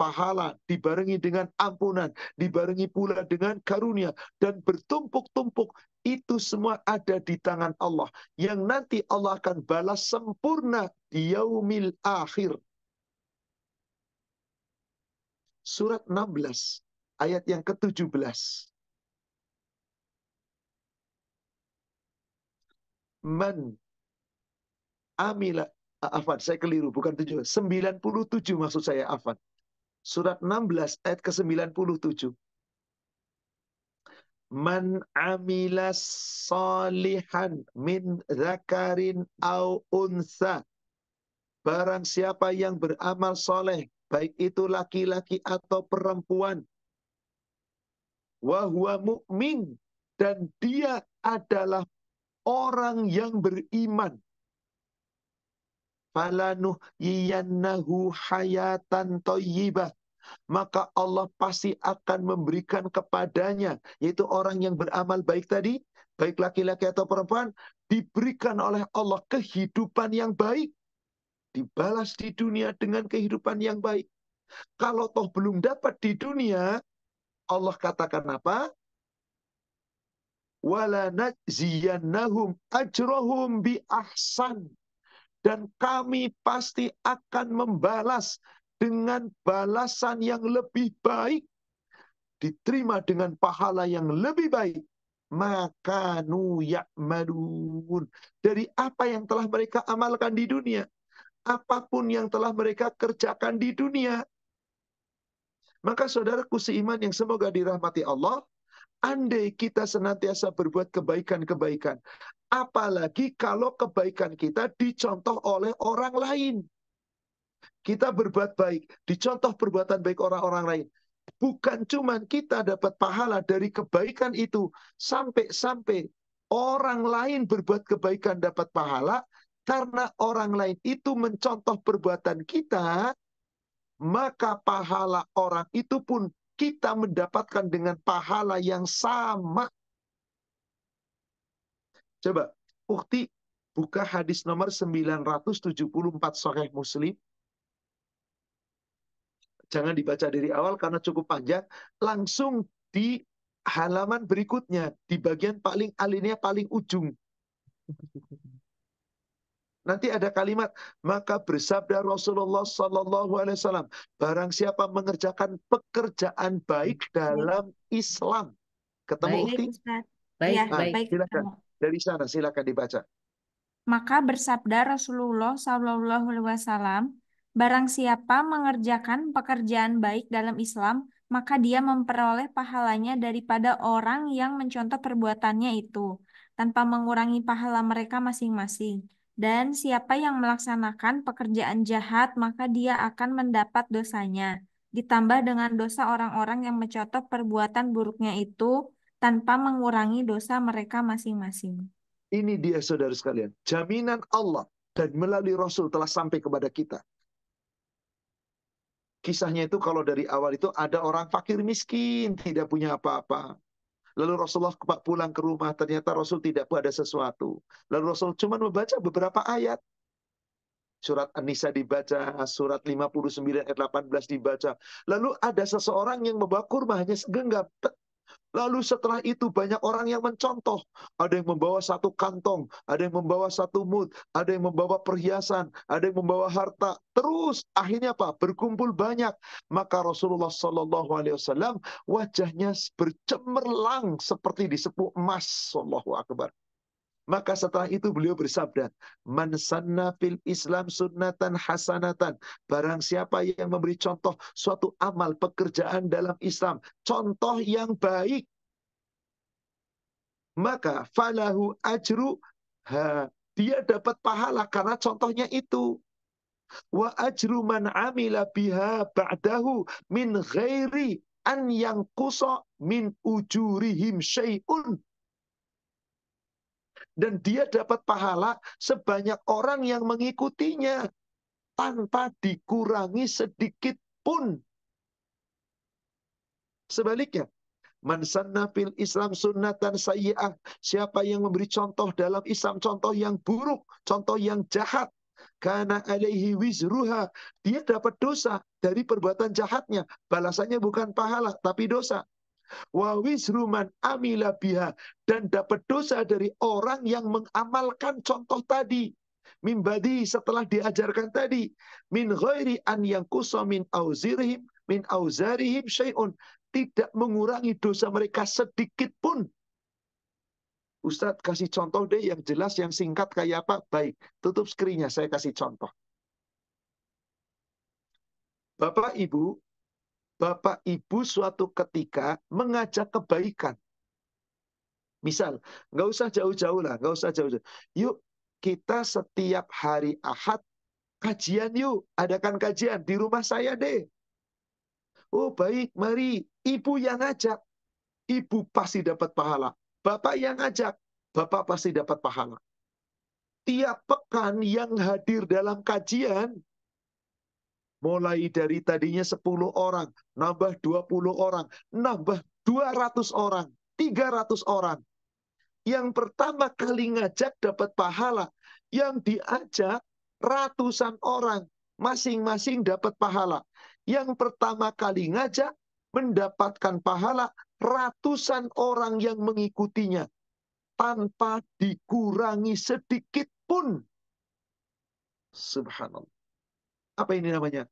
pahala, dibarengi dengan ampunan, dibarengi pula dengan karunia, dan bertumpuk-tumpuk. Itu semua ada di tangan Allah. Yang nanti Allah akan balas sempurna di yaumil akhir. Surat 16 ayat yang ke-17. Man amila afan saya keliru bukan 7 97 maksud saya afan surat 16 ayat ke 97 man amila salihan min zakarin au unsa barang siapa yang beramal soleh baik itu laki-laki atau perempuan. Wahwa mukmin dan dia adalah orang yang beriman. Falanuh yiyannahu hayatan toyibah. Maka Allah pasti akan memberikan kepadanya, yaitu orang yang beramal baik tadi, baik laki-laki atau perempuan, diberikan oleh Allah kehidupan yang baik dibalas di dunia dengan kehidupan yang baik. Kalau toh belum dapat di dunia, Allah katakan apa? ajrohum bi ahsan. Dan kami pasti akan membalas dengan balasan yang lebih baik. Diterima dengan pahala yang lebih baik. Maka nu madun Dari apa yang telah mereka amalkan di dunia apapun yang telah mereka kerjakan di dunia. Maka saudaraku seiman yang semoga dirahmati Allah, andai kita senantiasa berbuat kebaikan-kebaikan, apalagi kalau kebaikan kita dicontoh oleh orang lain. Kita berbuat baik, dicontoh perbuatan baik orang-orang lain. Bukan cuman kita dapat pahala dari kebaikan itu, sampai-sampai orang lain berbuat kebaikan dapat pahala, karena orang lain itu mencontoh perbuatan kita, maka pahala orang itu pun kita mendapatkan dengan pahala yang sama. Coba, bukti, buka hadis nomor 974 Sahih Muslim. Jangan dibaca dari awal karena cukup panjang. Langsung di halaman berikutnya, di bagian paling alinea paling ujung. Nanti ada kalimat, maka bersabda Rasulullah Sallallahu Alaihi Wasallam, barang siapa mengerjakan pekerjaan baik dalam Islam. Ketemu baik, Ukti? Baik, nah, baik. Silakan. Dari sana silakan dibaca. Maka bersabda Rasulullah Sallallahu Alaihi Wasallam, barang siapa mengerjakan pekerjaan baik dalam Islam, maka dia memperoleh pahalanya daripada orang yang mencontoh perbuatannya itu, tanpa mengurangi pahala mereka masing-masing dan siapa yang melaksanakan pekerjaan jahat, maka dia akan mendapat dosanya. Ditambah dengan dosa orang-orang yang mencotok perbuatan buruknya itu tanpa mengurangi dosa mereka masing-masing. Ini dia saudara sekalian. Jaminan Allah dan melalui Rasul telah sampai kepada kita. Kisahnya itu kalau dari awal itu ada orang fakir miskin, tidak punya apa-apa. Lalu Rasulullah pulang ke rumah, ternyata Rasul tidak ada sesuatu. Lalu Rasul cuma membaca beberapa ayat. Surat An-Nisa dibaca, surat 59 ayat 18 dibaca. Lalu ada seseorang yang membawa kurma hanya segenggam. Lalu setelah itu banyak orang yang mencontoh. Ada yang membawa satu kantong, ada yang membawa satu mut, ada yang membawa perhiasan, ada yang membawa harta. Terus akhirnya apa? Berkumpul banyak. Maka Rasulullah Shallallahu Alaihi Wasallam wajahnya bercemerlang seperti disepuh emas. Allahu Akbar. Maka setelah itu beliau bersabda, Man sanna fil Islam sunnatan hasanatan. Barang siapa yang memberi contoh suatu amal pekerjaan dalam Islam. Contoh yang baik. Maka falahu ajru ha. Dia dapat pahala karena contohnya itu. Wa ajru man amila biha ba'dahu min ghairi an yang kusok min ujurihim syai'un dan dia dapat pahala sebanyak orang yang mengikutinya tanpa dikurangi sedikit pun. Sebaliknya, mansana fil Islam sunnatan sayyi'ah, siapa yang memberi contoh dalam Islam contoh yang buruk, contoh yang jahat, karena alaihi wizruha, dia dapat dosa dari perbuatan jahatnya. Balasannya bukan pahala, tapi dosa. Wa wisruman amila biha. Dan dapat dosa dari orang yang mengamalkan contoh tadi. Mimbadi setelah diajarkan tadi. Min ghairi an yang min auzirihim min auzarihim syai'un. Tidak mengurangi dosa mereka sedikit pun. Ustadz kasih contoh deh yang jelas, yang singkat kayak apa. Baik, tutup skrinnya, saya kasih contoh. Bapak, Ibu, Bapak Ibu suatu ketika mengajak kebaikan. Misal, nggak usah jauh-jauh lah, nggak usah jauh-jauh. Yuk, kita setiap hari Ahad kajian yuk, adakan kajian di rumah saya deh. Oh baik, mari. Ibu yang ajak ibu pasti dapat pahala. Bapak yang ajak bapak pasti dapat pahala. Tiap pekan yang hadir dalam kajian, Mulai dari tadinya 10 orang, nambah 20 orang, nambah 200 orang, 300 orang. Yang pertama kali ngajak dapat pahala, yang diajak ratusan orang, masing-masing dapat pahala. Yang pertama kali ngajak mendapatkan pahala ratusan orang yang mengikutinya tanpa dikurangi sedikit pun. Subhanallah apa ini namanya?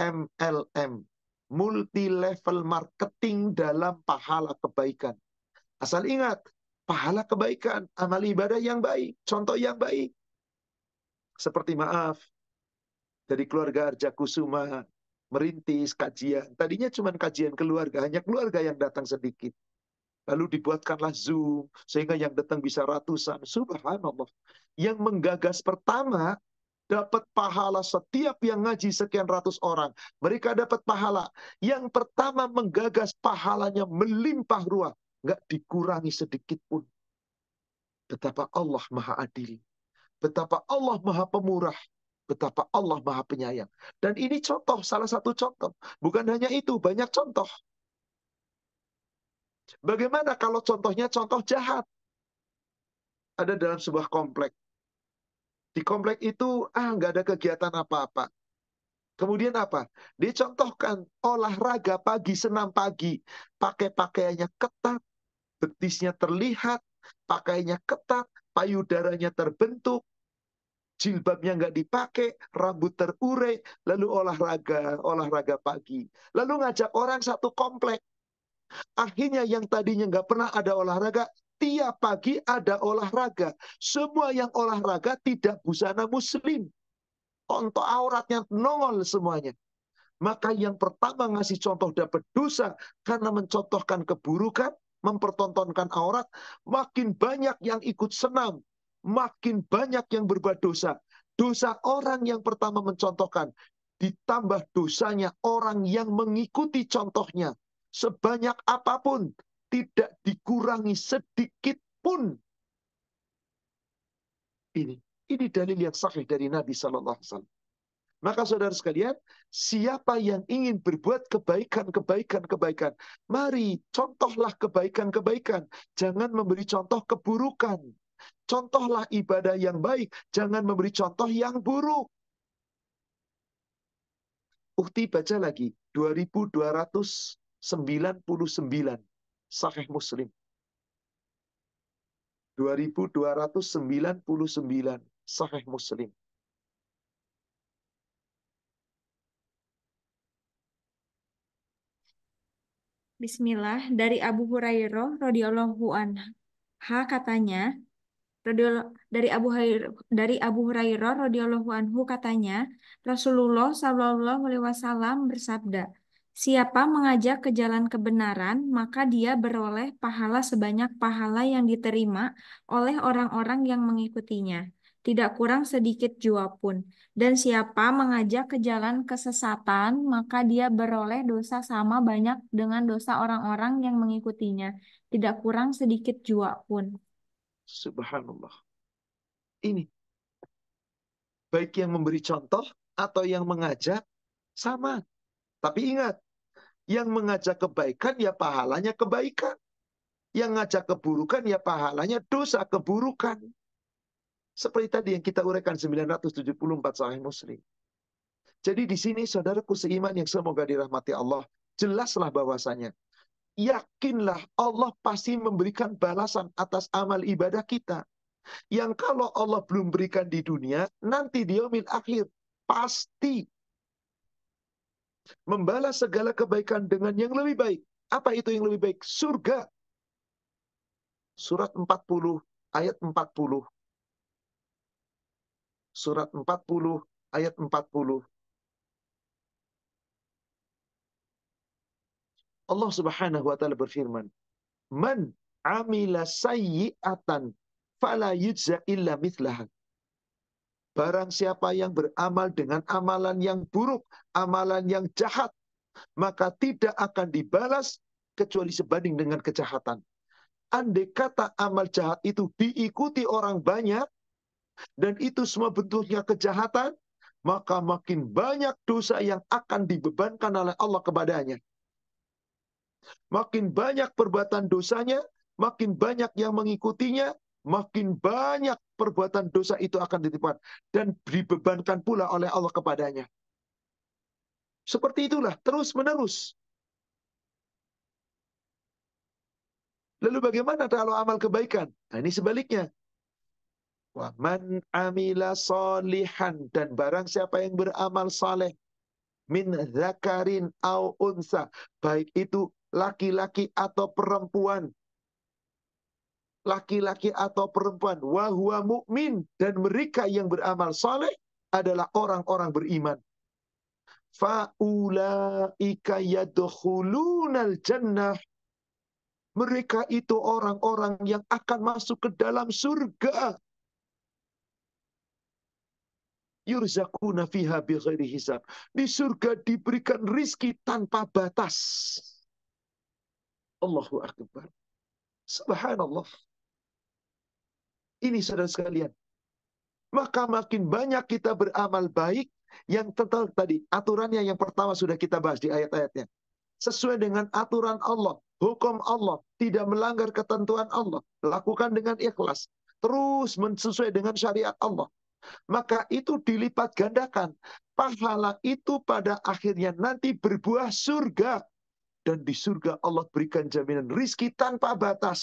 MLM, multi level marketing dalam pahala kebaikan. Asal ingat, pahala kebaikan, amal ibadah yang baik, contoh yang baik. Seperti maaf, dari keluarga Arja Kusuma merintis kajian. Tadinya cuma kajian keluarga, hanya keluarga yang datang sedikit. Lalu dibuatkanlah Zoom, sehingga yang datang bisa ratusan. Subhanallah. Yang menggagas pertama dapat pahala setiap yang ngaji sekian ratus orang. Mereka dapat pahala. Yang pertama menggagas pahalanya melimpah ruah. Nggak dikurangi sedikit pun. Betapa Allah maha adil. Betapa Allah maha pemurah. Betapa Allah maha penyayang. Dan ini contoh, salah satu contoh. Bukan hanya itu, banyak contoh. Bagaimana kalau contohnya contoh jahat? Ada dalam sebuah komplek di komplek itu ah nggak ada kegiatan apa-apa. Kemudian apa? Dicontohkan olahraga pagi, senam pagi. Pakai pakaiannya ketat, betisnya terlihat, pakainya ketat, payudaranya terbentuk, jilbabnya nggak dipakai, rambut terurai, lalu olahraga, olahraga pagi. Lalu ngajak orang satu komplek. Akhirnya yang tadinya nggak pernah ada olahraga, tiap pagi ada olahraga. Semua yang olahraga tidak busana muslim. Untuk auratnya nongol semuanya. Maka yang pertama ngasih contoh dapat dosa karena mencontohkan keburukan, mempertontonkan aurat, makin banyak yang ikut senam, makin banyak yang berbuat dosa. Dosa orang yang pertama mencontohkan, ditambah dosanya orang yang mengikuti contohnya. Sebanyak apapun tidak dikurangi sedikit pun. Ini ini dalil yang sahih dari Nabi Shallallahu Alaihi Wasallam. Maka saudara sekalian, siapa yang ingin berbuat kebaikan, kebaikan, kebaikan, mari contohlah kebaikan, kebaikan. Jangan memberi contoh keburukan. Contohlah ibadah yang baik, jangan memberi contoh yang buruk. Ukti baca lagi 2299. Sahih Muslim. 2299 Sahih Muslim. Bismillah dari Abu Hurairah radhiyallahu anha katanya dari Abu Hurairah, dari Abu Hurairah radhiyallahu anhu katanya Rasulullah shallallahu alaihi wasallam bersabda Siapa mengajak ke jalan kebenaran, maka dia beroleh pahala sebanyak pahala yang diterima oleh orang-orang yang mengikutinya, tidak kurang sedikit jua pun. Dan siapa mengajak ke jalan kesesatan, maka dia beroleh dosa sama banyak dengan dosa orang-orang yang mengikutinya, tidak kurang sedikit jua pun. Subhanallah. Ini baik yang memberi contoh atau yang mengajak sama. Tapi ingat, yang mengajak kebaikan ya pahalanya kebaikan. Yang ngajak keburukan ya pahalanya dosa keburukan. Seperti tadi yang kita uraikan 974 sahih muslim. Jadi di sini saudaraku seiman yang semoga dirahmati Allah. Jelaslah bahwasanya. Yakinlah Allah pasti memberikan balasan atas amal ibadah kita. Yang kalau Allah belum berikan di dunia, nanti di akhir pasti membalas segala kebaikan dengan yang lebih baik. Apa itu yang lebih baik? Surga. Surat 40 ayat 40. Surat 40 ayat 40. Allah Subhanahu wa taala berfirman, "Man amila sayyi'atan fala yujza illa mithlaha." Barang siapa yang beramal dengan amalan yang buruk, amalan yang jahat, maka tidak akan dibalas kecuali sebanding dengan kejahatan. Andai kata amal jahat itu diikuti orang banyak, dan itu semua bentuknya kejahatan, maka makin banyak dosa yang akan dibebankan oleh Allah kepadanya. Makin banyak perbuatan dosanya, makin banyak yang mengikutinya, makin banyak perbuatan dosa itu akan ditimpakan dan dibebankan pula oleh Allah kepadanya. Seperti itulah terus menerus. Lalu bagaimana kalau amal kebaikan? Nah, ini sebaliknya. Wa man amila solihan dan barang siapa yang beramal saleh min zakarin au unsa baik itu laki-laki atau perempuan laki-laki atau perempuan wahwa mukmin dan mereka yang beramal saleh adalah orang-orang beriman faulaika yadkhulunal jannah mereka itu orang-orang yang akan masuk ke dalam surga yurzakuna fiha bighairi hisab di surga diberikan rizki tanpa batas Allahu akbar subhanallah ini saudara sekalian. Maka makin banyak kita beramal baik yang total tadi. Aturannya yang pertama sudah kita bahas di ayat-ayatnya. Sesuai dengan aturan Allah, hukum Allah, tidak melanggar ketentuan Allah. Lakukan dengan ikhlas. Terus sesuai dengan syariat Allah. Maka itu dilipat gandakan. Pahala itu pada akhirnya nanti berbuah surga dan di surga Allah berikan jaminan rizki tanpa batas.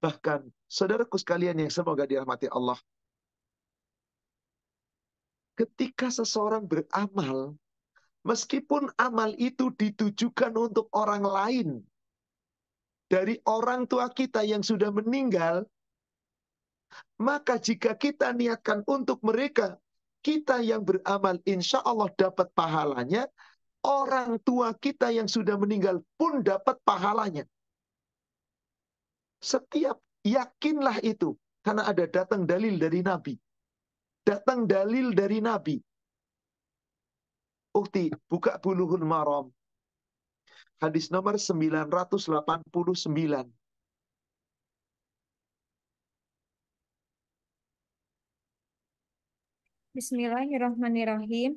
Bahkan saudaraku sekalian yang semoga dirahmati Allah. Ketika seseorang beramal, meskipun amal itu ditujukan untuk orang lain, dari orang tua kita yang sudah meninggal, maka jika kita niatkan untuk mereka, kita yang beramal insya Allah dapat pahalanya, orang tua kita yang sudah meninggal pun dapat pahalanya. Setiap yakinlah itu karena ada datang dalil dari Nabi. Datang dalil dari Nabi. Ukti, buka buluhun marom. Hadis nomor 989. Bismillahirrahmanirrahim.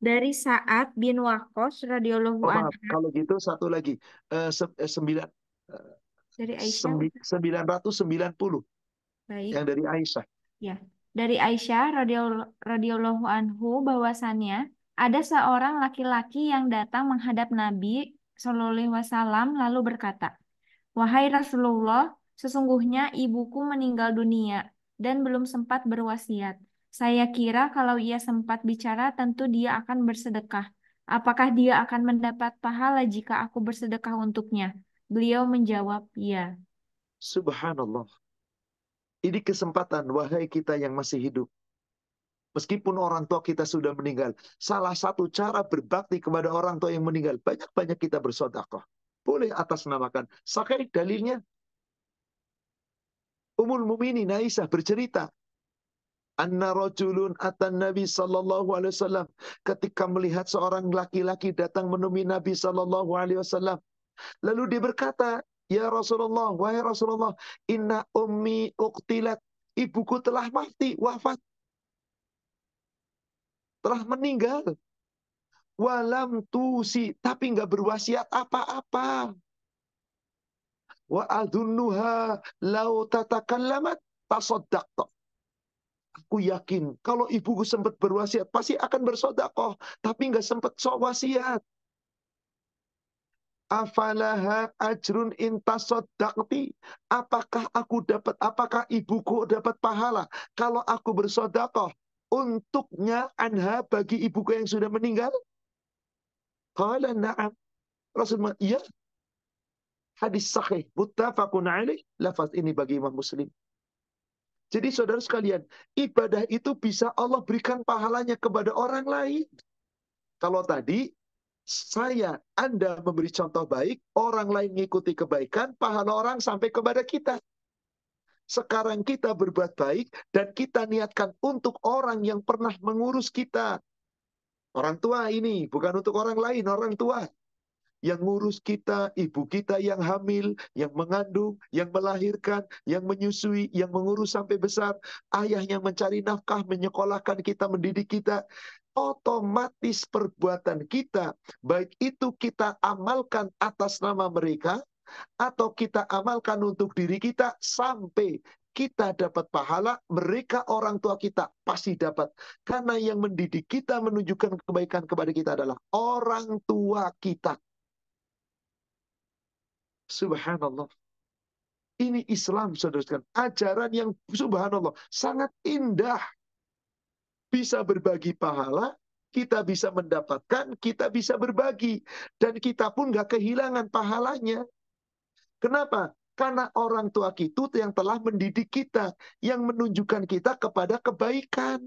Dari saat bin wakos radhiyallahu oh, Kalau gitu satu lagi. Uh, sembilan, uh, dari Aisyah. 990. Baik. Yang dari Aisyah. Ya. Dari Aisyah radhiyallahu anhu bahwasannya ada seorang laki-laki yang datang menghadap Nabi Shallallahu lalu berkata, "Wahai Rasulullah, sesungguhnya ibuku meninggal dunia dan belum sempat berwasiat. Saya kira kalau ia sempat bicara tentu dia akan bersedekah. Apakah dia akan mendapat pahala jika aku bersedekah untuknya?" Beliau menjawab, "Ya." Subhanallah. Ini kesempatan wahai kita yang masih hidup. Meskipun orang tua kita sudah meninggal, salah satu cara berbakti kepada orang tua yang meninggal, banyak-banyak kita bersodakoh. Boleh atas namakan. Sakai dalilnya. Umul Mumini Naisah bercerita, anna rojulun atan nabi sallallahu alaihi wasallam ketika melihat seorang laki-laki datang menemui nabi sallallahu alaihi wasallam Lalu dia berkata, Ya Rasulullah, wahai Rasulullah, inna ummi uktilat, Ibuku telah mati, wafat. Telah meninggal. Walam tusi, tapi nggak berwasiat apa-apa. Wa adunnuha lau tatakan lamat tasoddaqta. Aku yakin kalau ibuku sempat berwasiat, pasti akan bersodakoh. Tapi nggak sempat sok wasiat. Afalaha ajrun intasodakti. Apakah aku dapat, apakah ibuku dapat pahala kalau aku bersodakoh untuknya anha bagi ibuku yang sudah meninggal? Kala na'am. Rasul iya. Hadis sahih. Muttafaqun alih. Lafaz ini bagi Imam Muslim. Jadi saudara sekalian, ibadah itu bisa Allah berikan pahalanya kepada orang lain. Kalau tadi saya, Anda memberi contoh baik, orang lain mengikuti kebaikan, pahala orang sampai kepada kita. Sekarang kita berbuat baik dan kita niatkan untuk orang yang pernah mengurus kita. Orang tua ini bukan untuk orang lain, orang tua. Yang ngurus kita, ibu kita yang hamil, yang mengandung, yang melahirkan, yang menyusui, yang mengurus sampai besar. Ayahnya mencari nafkah, menyekolahkan kita, mendidik kita otomatis perbuatan kita, baik itu kita amalkan atas nama mereka, atau kita amalkan untuk diri kita sampai kita dapat pahala, mereka orang tua kita pasti dapat. Karena yang mendidik kita menunjukkan kebaikan kepada kita adalah orang tua kita. Subhanallah. Ini Islam, saudara saudara Ajaran yang subhanallah sangat indah bisa berbagi pahala, kita bisa mendapatkan, kita bisa berbagi. Dan kita pun gak kehilangan pahalanya. Kenapa? Karena orang tua kita yang telah mendidik kita, yang menunjukkan kita kepada kebaikan.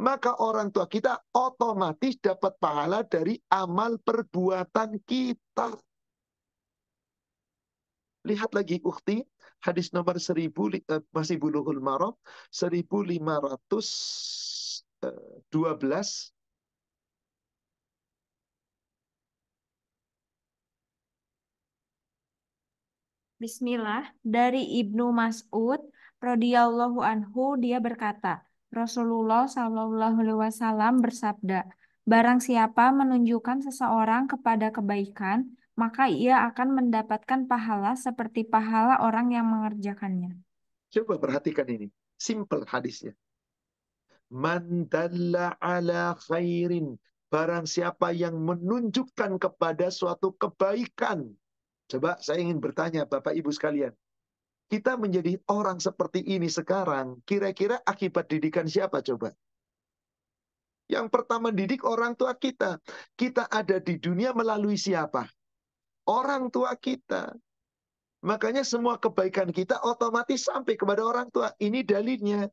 Maka orang tua kita otomatis dapat pahala dari amal perbuatan kita. Lihat lagi, Ukti. Hadis nomor 1000 eh, masih bulughul maram 1512 eh, Bismillah, dari Ibnu Mas'ud radhiyallahu anhu dia berkata, Rasulullah Shallallahu alaihi wasallam bersabda, barang siapa menunjukkan seseorang kepada kebaikan, maka ia akan mendapatkan pahala seperti pahala orang yang mengerjakannya. Coba perhatikan ini, simple hadisnya. Man dalla ala khairin, barang siapa yang menunjukkan kepada suatu kebaikan. Coba saya ingin bertanya Bapak Ibu sekalian. Kita menjadi orang seperti ini sekarang, kira-kira akibat didikan siapa coba? Yang pertama didik orang tua kita. Kita ada di dunia melalui siapa? orang tua kita. Makanya semua kebaikan kita otomatis sampai kepada orang tua. Ini dalilnya.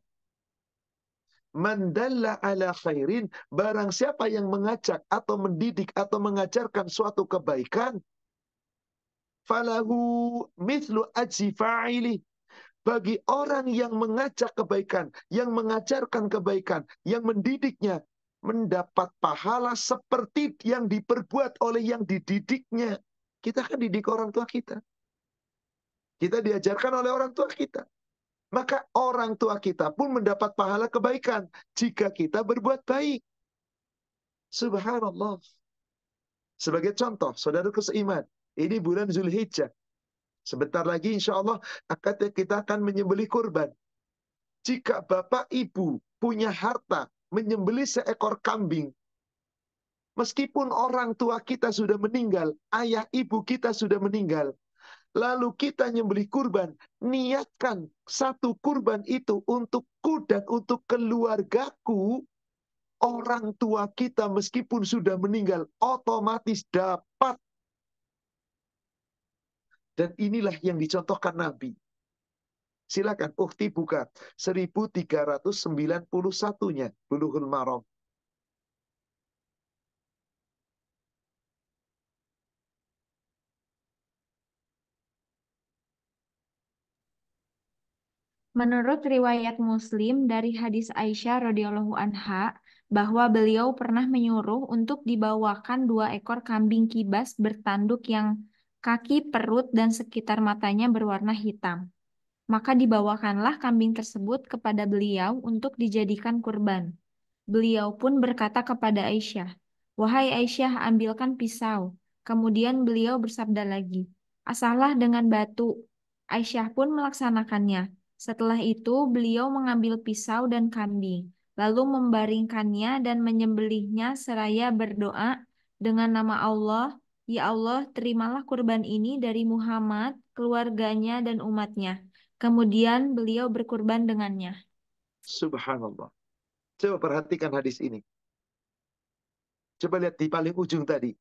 Mandalla ala khairin. Barang siapa yang mengajak atau mendidik atau mengajarkan suatu kebaikan. Falahu mithlu ajzi Bagi orang yang mengajak kebaikan, yang mengajarkan kebaikan, yang mendidiknya, mendapat pahala seperti yang diperbuat oleh yang dididiknya. Kita kan didik orang tua kita. Kita diajarkan oleh orang tua kita. Maka orang tua kita pun mendapat pahala kebaikan jika kita berbuat baik. Subhanallah. Sebagai contoh, saudara keseiman, ini bulan Zulhijjah. Sebentar lagi insya Allah kita akan menyembeli kurban. Jika bapak ibu punya harta menyembeli seekor kambing, Meskipun orang tua kita sudah meninggal, ayah ibu kita sudah meninggal, lalu kita nyembeli kurban, niatkan satu kurban itu untukku dan untuk keluargaku, orang tua kita meskipun sudah meninggal, otomatis dapat. Dan inilah yang dicontohkan Nabi. Silakan Ukti buka 1391-nya Buluhul Maram. Menurut riwayat Muslim dari hadis Aisyah radhiyallahu anha bahwa beliau pernah menyuruh untuk dibawakan dua ekor kambing kibas bertanduk yang kaki, perut, dan sekitar matanya berwarna hitam. Maka dibawakanlah kambing tersebut kepada beliau untuk dijadikan kurban. Beliau pun berkata kepada Aisyah, "Wahai Aisyah, ambilkan pisau." Kemudian beliau bersabda lagi, "Asalah dengan batu." Aisyah pun melaksanakannya setelah itu, beliau mengambil pisau dan kambing, lalu membaringkannya dan menyembelihnya seraya berdoa dengan nama Allah, Ya Allah, terimalah kurban ini dari Muhammad, keluarganya, dan umatnya. Kemudian beliau berkurban dengannya. Subhanallah. Coba perhatikan hadis ini. Coba lihat di paling ujung tadi.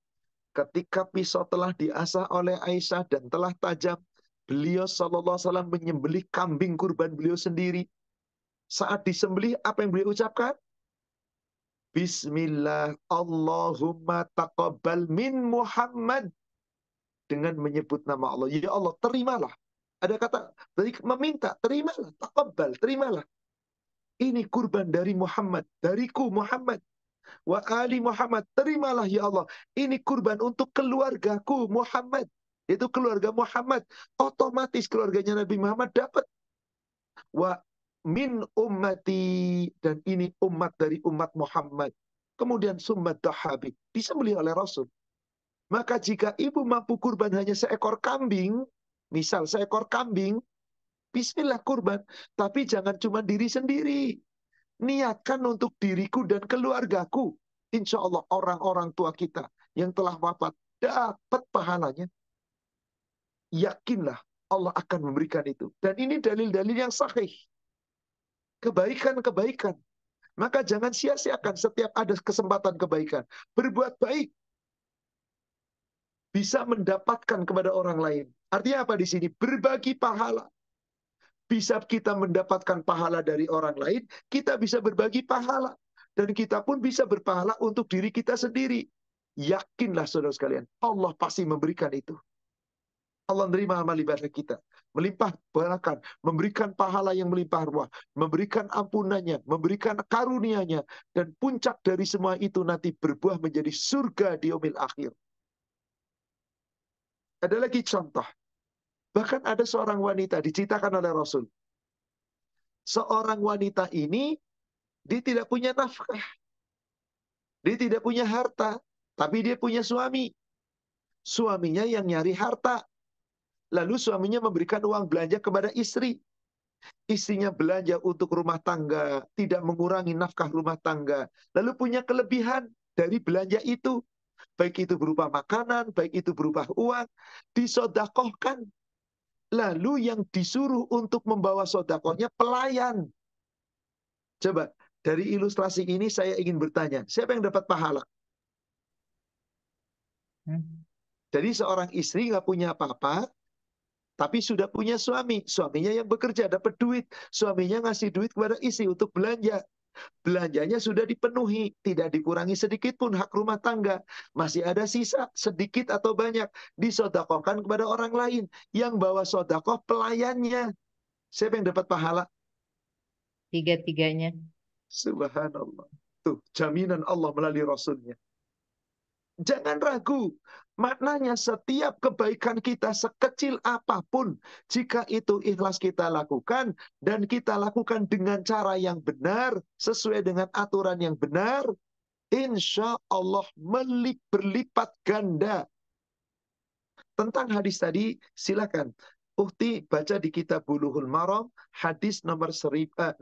Ketika pisau telah diasah oleh Aisyah dan telah tajam, Beliau sallallahu Alaihi Wasallam menyembelih kambing kurban beliau sendiri. Saat disembelih, apa yang beliau ucapkan? Bismillah, Allahumma taqabbal min Muhammad. Dengan menyebut nama Allah. Ya Allah, terimalah. Ada kata dari meminta, terimalah, taqabbal, terimalah. Ini kurban dari Muhammad, dariku Muhammad. Wa ali Muhammad, terimalah ya Allah. Ini kurban untuk keluargaku Muhammad itu keluarga Muhammad otomatis keluarganya Nabi Muhammad dapat wa min ummati dan ini umat dari umat Muhammad kemudian sumat dahabi disembelih oleh Rasul maka jika ibu mampu kurban hanya seekor kambing misal seekor kambing Bismillah kurban, tapi jangan cuma diri sendiri. Niatkan untuk diriku dan keluargaku. Insya Allah orang-orang tua kita yang telah wafat dapat pahalanya yakinlah Allah akan memberikan itu. Dan ini dalil-dalil yang sahih. Kebaikan-kebaikan. Maka jangan sia-siakan setiap ada kesempatan kebaikan. Berbuat baik. Bisa mendapatkan kepada orang lain. Artinya apa di sini? Berbagi pahala. Bisa kita mendapatkan pahala dari orang lain, kita bisa berbagi pahala. Dan kita pun bisa berpahala untuk diri kita sendiri. Yakinlah saudara sekalian, Allah pasti memberikan itu. Allah nerima amal ibadah kita. Melimpah balakan, memberikan pahala yang melimpah ruah, memberikan ampunannya, memberikan karunianya, dan puncak dari semua itu nanti berbuah menjadi surga di umil akhir. Ada lagi contoh. Bahkan ada seorang wanita diceritakan oleh Rasul. Seorang wanita ini, dia tidak punya nafkah. Dia tidak punya harta, tapi dia punya suami. Suaminya yang nyari harta Lalu suaminya memberikan uang belanja kepada istri. Istrinya belanja untuk rumah tangga, tidak mengurangi nafkah rumah tangga. Lalu punya kelebihan dari belanja itu. Baik itu berupa makanan, baik itu berupa uang. Disodakohkan. Lalu yang disuruh untuk membawa sodakohnya pelayan. Coba, dari ilustrasi ini saya ingin bertanya. Siapa yang dapat pahala? Hmm. Jadi seorang istri nggak punya apa-apa, tapi sudah punya suami, suaminya yang bekerja dapat duit, suaminya ngasih duit kepada istri untuk belanja. Belanjanya sudah dipenuhi, tidak dikurangi sedikit pun hak rumah tangga. Masih ada sisa, sedikit atau banyak, disodakokan kepada orang lain. Yang bawa sodakoh pelayannya. Siapa yang dapat pahala? Tiga-tiganya. Subhanallah. Tuh, jaminan Allah melalui Rasulnya. Jangan ragu, Maknanya setiap kebaikan kita sekecil apapun, jika itu ikhlas kita lakukan dan kita lakukan dengan cara yang benar, sesuai dengan aturan yang benar, insya Allah melik berlipat ganda. Tentang hadis tadi, silakan. Ukti baca di kitab Buluhul Maram, hadis nomor 659.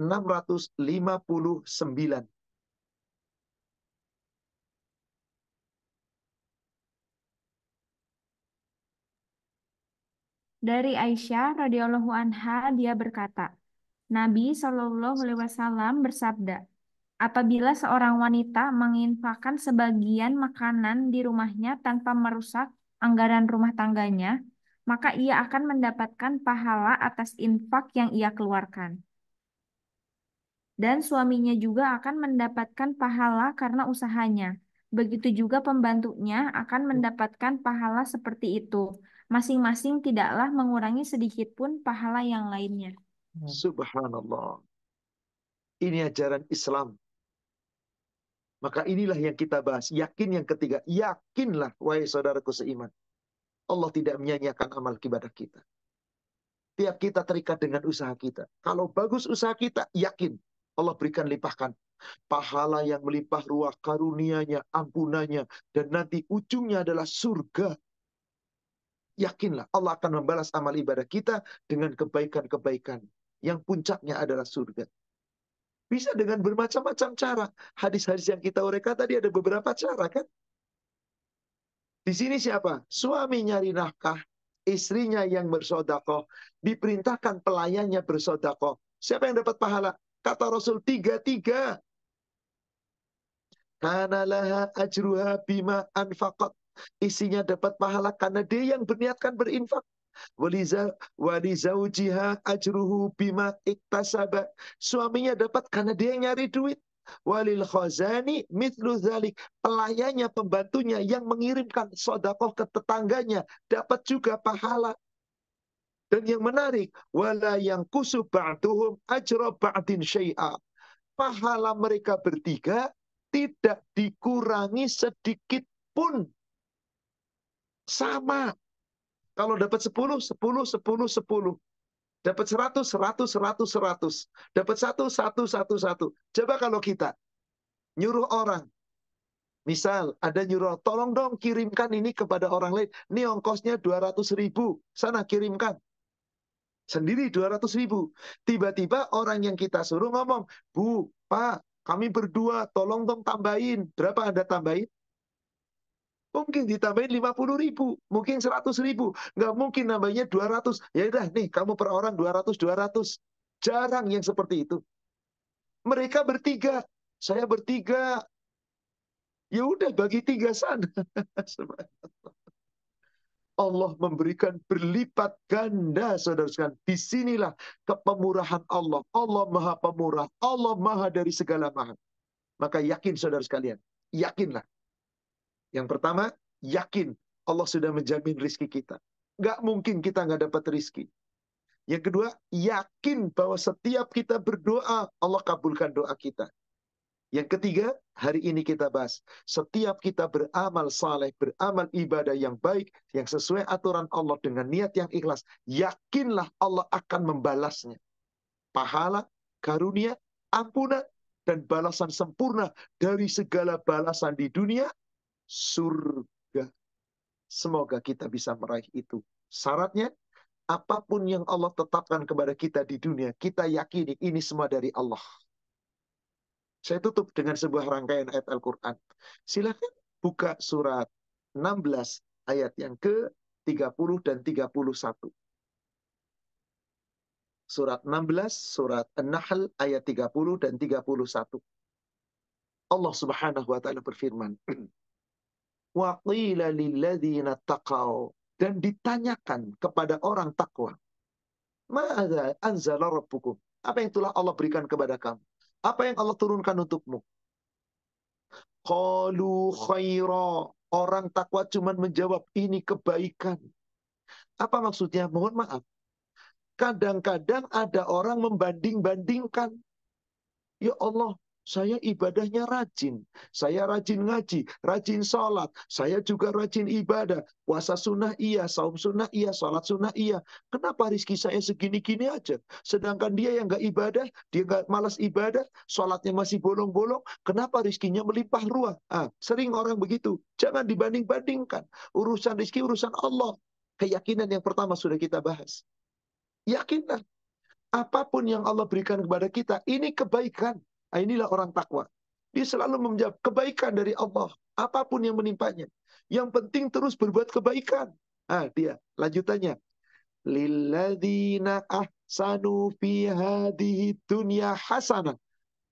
Dari Aisyah radhiyallahu anha dia berkata, Nabi Shallallahu alaihi wasallam bersabda, apabila seorang wanita menginfakkan sebagian makanan di rumahnya tanpa merusak anggaran rumah tangganya, maka ia akan mendapatkan pahala atas infak yang ia keluarkan. Dan suaminya juga akan mendapatkan pahala karena usahanya. Begitu juga pembantunya akan mendapatkan pahala seperti itu masing-masing tidaklah mengurangi sedikit pun pahala yang lainnya. Subhanallah. Ini ajaran Islam. Maka inilah yang kita bahas. Yakin yang ketiga. Yakinlah, wahai saudaraku seiman. Allah tidak menyanyiakan amal ibadah kita. Tiap kita terikat dengan usaha kita. Kalau bagus usaha kita, yakin. Allah berikan lipahkan. Pahala yang melimpah ruah karunianya, ampunannya. Dan nanti ujungnya adalah surga yakinlah Allah akan membalas amal ibadah kita dengan kebaikan-kebaikan yang puncaknya adalah surga. Bisa dengan bermacam-macam cara. Hadis-hadis yang kita uraikan tadi ada beberapa cara kan? Di sini siapa? Suami nyari nafkah, istrinya yang bersodakoh, diperintahkan pelayannya bersodakoh. Siapa yang dapat pahala? Kata Rasul tiga-tiga. Kana laha ajruha bima anfaqat isinya dapat pahala karena dia yang berniatkan berinfak. Waliza walizaujiha ajruhu bima iktasaba. Suaminya dapat karena dia yang nyari duit. Walil khazani mitlu zalik. Pelayannya, pembantunya yang mengirimkan sodakoh ke tetangganya dapat juga pahala. Dan yang menarik, wala yang kusub ba'duhum ajra ba'din syai'a. Pahala mereka bertiga tidak dikurangi sedikit pun sama. Kalau dapat 10, 10, 10, 10. Dapat 100, 100, 100, 100. Dapat 1, 1, 1, 1. Coba kalau kita nyuruh orang. Misal ada nyuruh, tolong dong kirimkan ini kepada orang lain. Ini ongkosnya 200 ribu. Sana kirimkan. Sendiri 200 ribu. Tiba-tiba orang yang kita suruh ngomong, Bu, Pak, kami berdua, tolong dong tambahin. Berapa Anda tambahin? Mungkin ditambahin 50 ribu, mungkin 100 ribu. Nggak mungkin nambahnya 200. Ya udah nih, kamu per orang 200, 200. Jarang yang seperti itu. Mereka bertiga, saya bertiga. Ya udah bagi tiga sana. Allah memberikan berlipat ganda, saudara sekalian. Disinilah kepemurahan Allah. Allah maha pemurah. Allah maha dari segala maha. Maka yakin saudara sekalian. Yakinlah yang pertama, yakin Allah sudah menjamin rizki kita. Gak mungkin kita gak dapat rizki. Yang kedua, yakin bahwa setiap kita berdoa, Allah kabulkan doa kita. Yang ketiga, hari ini kita bahas. Setiap kita beramal saleh, beramal ibadah yang baik, yang sesuai aturan Allah dengan niat yang ikhlas, yakinlah Allah akan membalasnya. Pahala, karunia, ampunan, dan balasan sempurna dari segala balasan di dunia surga. Semoga kita bisa meraih itu. Syaratnya, apapun yang Allah tetapkan kepada kita di dunia, kita yakini ini semua dari Allah. Saya tutup dengan sebuah rangkaian ayat Al-Quran. Silahkan buka surat 16 ayat yang ke-30 dan 31. Surat 16, surat An-Nahl ayat 30 dan 31. Allah Subhanahu wa taala berfirman, waqila lilladzina taqaw dan ditanyakan kepada orang takwa ma'adza anzala rabbukum apa yang telah Allah berikan kepada kamu apa yang Allah turunkan untukmu qalu khaira orang takwa cuman menjawab ini kebaikan apa maksudnya mohon maaf kadang-kadang ada orang membanding-bandingkan ya Allah saya ibadahnya rajin. Saya rajin ngaji, rajin sholat. Saya juga rajin ibadah. Puasa sunnah iya, saum sunnah iya, sholat sunnah iya. Kenapa rizki saya segini-gini aja? Sedangkan dia yang gak ibadah, dia gak malas ibadah, sholatnya masih bolong-bolong. Kenapa rizkinya melimpah ruah? Ah, sering orang begitu. Jangan dibanding-bandingkan. Urusan rizki, urusan Allah. Keyakinan yang pertama sudah kita bahas. Yakinlah. Apapun yang Allah berikan kepada kita, ini kebaikan Nah, inilah orang takwa. Dia selalu menjawab kebaikan dari Allah. Apapun yang menimpanya. Yang penting terus berbuat kebaikan. Ah, dia lanjutannya. lilladina ahsanu fi hadhihi dunya hasanah.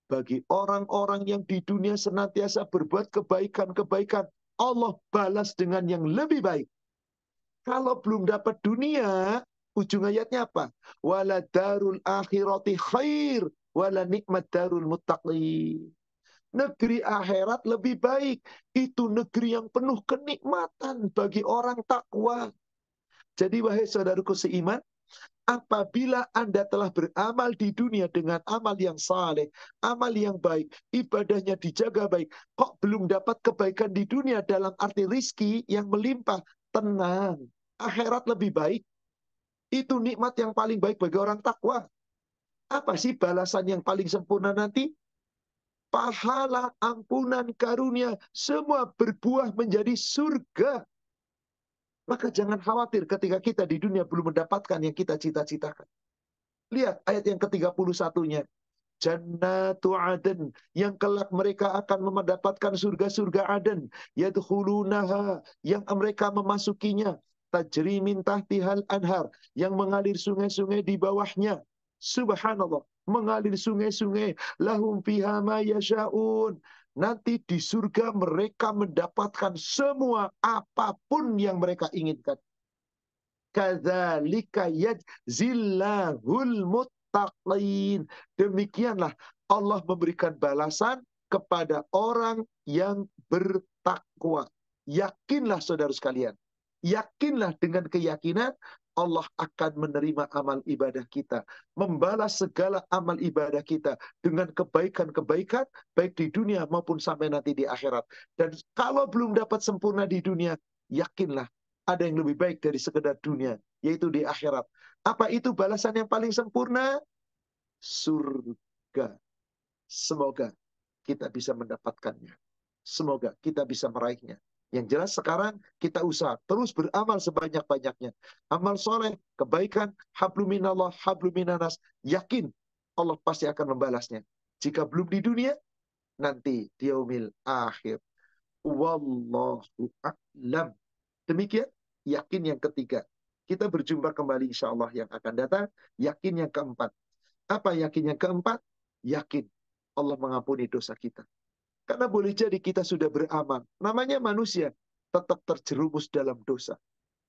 Bagi orang-orang yang di dunia senantiasa berbuat kebaikan-kebaikan. Allah balas dengan yang lebih baik. Kalau belum dapat dunia, ujung ayatnya apa? Waladarul akhirati khair wala nikmat darul mutaqi. Negeri akhirat lebih baik. Itu negeri yang penuh kenikmatan bagi orang takwa. Jadi wahai saudaraku seiman, apabila Anda telah beramal di dunia dengan amal yang saleh, amal yang baik, ibadahnya dijaga baik, kok belum dapat kebaikan di dunia dalam arti rizki yang melimpah, tenang. Akhirat lebih baik. Itu nikmat yang paling baik bagi orang takwa. Apa sih balasan yang paling sempurna nanti? Pahala, ampunan, karunia, semua berbuah menjadi surga. Maka jangan khawatir ketika kita di dunia belum mendapatkan yang kita cita-citakan. Lihat ayat yang ke-31-nya. Jannatu aden. Yang kelak mereka akan mendapatkan surga-surga aden. Yadkhulunaha. Yang mereka memasukinya. tajrimin tahtihal anhar. Yang mengalir sungai-sungai di bawahnya. Subhanallah. Mengalir sungai-sungai. Lahum fiha ma yasha'un. Nanti di surga mereka mendapatkan semua apapun yang mereka inginkan. Kadzalika yajzillahul muttaqin. Demikianlah Allah memberikan balasan kepada orang yang bertakwa. Yakinlah saudara sekalian. Yakinlah dengan keyakinan Allah akan menerima amal ibadah kita, membalas segala amal ibadah kita dengan kebaikan-kebaikan, baik di dunia maupun sampai nanti di akhirat. Dan kalau belum dapat sempurna di dunia, yakinlah ada yang lebih baik dari sekedar dunia, yaitu di akhirat. Apa itu balasan yang paling sempurna? Surga. Semoga kita bisa mendapatkannya. Semoga kita bisa meraihnya. Yang jelas sekarang kita usah terus beramal sebanyak-banyaknya. Amal soleh, kebaikan, habluminallah, habluminanas. Yakin Allah pasti akan membalasnya. Jika belum di dunia, nanti di umil akhir. Wallahu a'lam. Demikian yakin yang ketiga. Kita berjumpa kembali insya Allah yang akan datang. Yakin yang keempat. Apa yakin yang keempat? Yakin Allah mengampuni dosa kita. Karena boleh jadi kita sudah beramal. Namanya manusia tetap terjerumus dalam dosa.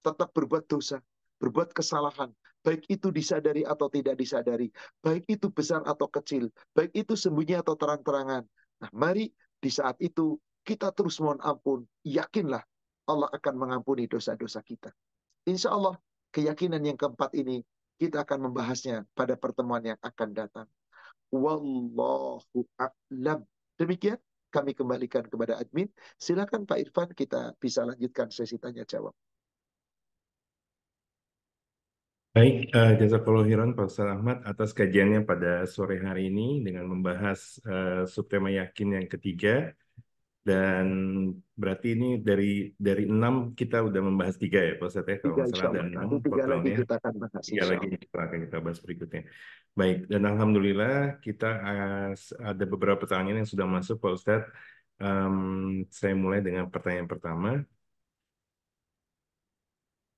Tetap berbuat dosa, berbuat kesalahan. Baik itu disadari atau tidak disadari. Baik itu besar atau kecil. Baik itu sembunyi atau terang-terangan. Nah mari di saat itu kita terus mohon ampun. Yakinlah Allah akan mengampuni dosa-dosa kita. Insya Allah keyakinan yang keempat ini kita akan membahasnya pada pertemuan yang akan datang. Wallahu a'lam. Demikian kami kembalikan kepada admin. Silakan Pak Irfan kita bisa lanjutkan sesi tanya jawab. Baik, uh, eh, Jazakallah Hiron, Profesor Ahmad, atas kajiannya pada sore hari ini dengan membahas uh, subtema yakin yang ketiga, dan berarti ini dari dari enam kita udah membahas tiga ya Pak Ustadz. Ya? kalau salah dan enam tiga lagi kita akan bahas tiga lagi kita akan kita bahas berikutnya baik dan alhamdulillah kita ada beberapa pertanyaan yang sudah masuk Pak Ustadz. um, saya mulai dengan pertanyaan pertama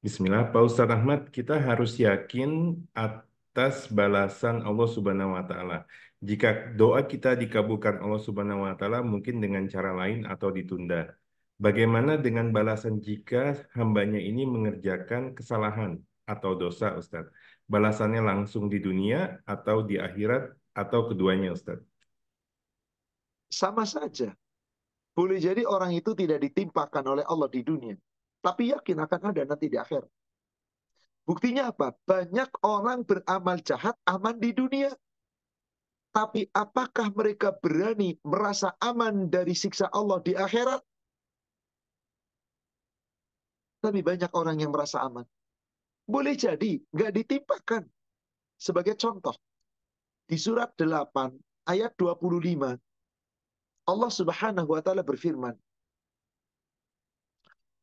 Bismillah Pak Ustad Ahmad kita harus yakin atas balasan Allah Subhanahu Wa Taala jika doa kita dikabulkan Allah Subhanahu wa taala mungkin dengan cara lain atau ditunda. Bagaimana dengan balasan jika hambanya ini mengerjakan kesalahan atau dosa, Ustaz? Balasannya langsung di dunia atau di akhirat atau keduanya, Ustaz? Sama saja. Boleh jadi orang itu tidak ditimpakan oleh Allah di dunia, tapi yakin akan ada nanti di akhirat. Buktinya apa? Banyak orang beramal jahat aman di dunia, tapi apakah mereka berani merasa aman dari siksa Allah di akhirat? Tapi banyak orang yang merasa aman. Boleh jadi nggak ditimpakan. Sebagai contoh, di surat 8 ayat 25 Allah Subhanahu wa taala berfirman,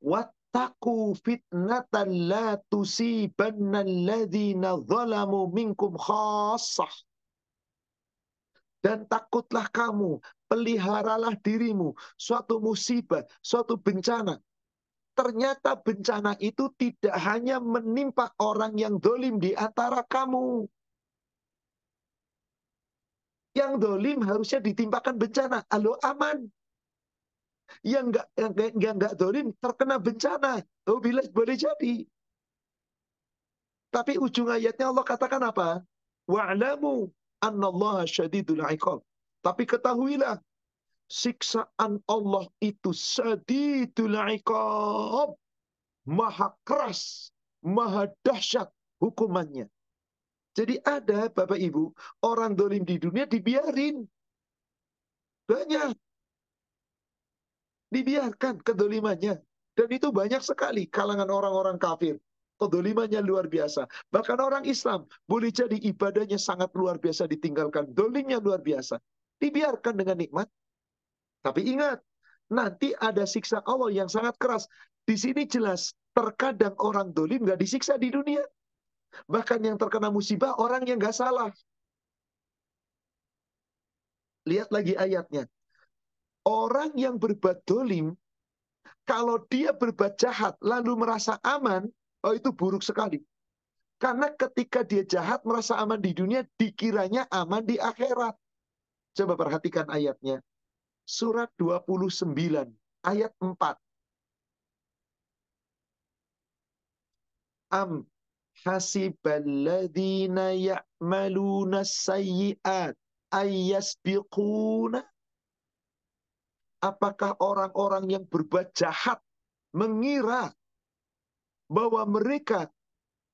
Wattaku fitnatan la tusibanna alladhina zalamu minkum khassah dan takutlah kamu, peliharalah dirimu. Suatu musibah, suatu bencana. Ternyata bencana itu tidak hanya menimpa orang yang dolim di antara kamu. Yang dolim harusnya ditimpakan bencana. Halo aman. Yang nggak yang, yang nggak dolim terkena bencana. Oh bila boleh jadi. Tapi ujung ayatnya Allah katakan apa? Wa'lamu syadidul iqab. Tapi ketahuilah siksaan Allah itu syadidul iqab. Maha keras, maha dahsyat hukumannya. Jadi ada Bapak Ibu, orang dolim di dunia dibiarin. Banyak. Dibiarkan kedolimannya. Dan itu banyak sekali kalangan orang-orang kafir kedolimannya luar biasa. Bahkan orang Islam boleh jadi ibadahnya sangat luar biasa ditinggalkan. Dolimnya luar biasa. Dibiarkan dengan nikmat. Tapi ingat, nanti ada siksa Allah yang sangat keras. Di sini jelas, terkadang orang dolim nggak disiksa di dunia. Bahkan yang terkena musibah orang yang nggak salah. Lihat lagi ayatnya. Orang yang berbuat dolim, kalau dia berbuat jahat lalu merasa aman, Oh itu buruk sekali. Karena ketika dia jahat merasa aman di dunia, dikiranya aman di akhirat. Coba perhatikan ayatnya. Surat 29 ayat 4. Am hasiballadhina ya'maluna sayyi'at ayyasbiquna Apakah orang-orang yang berbuat jahat mengira bahwa mereka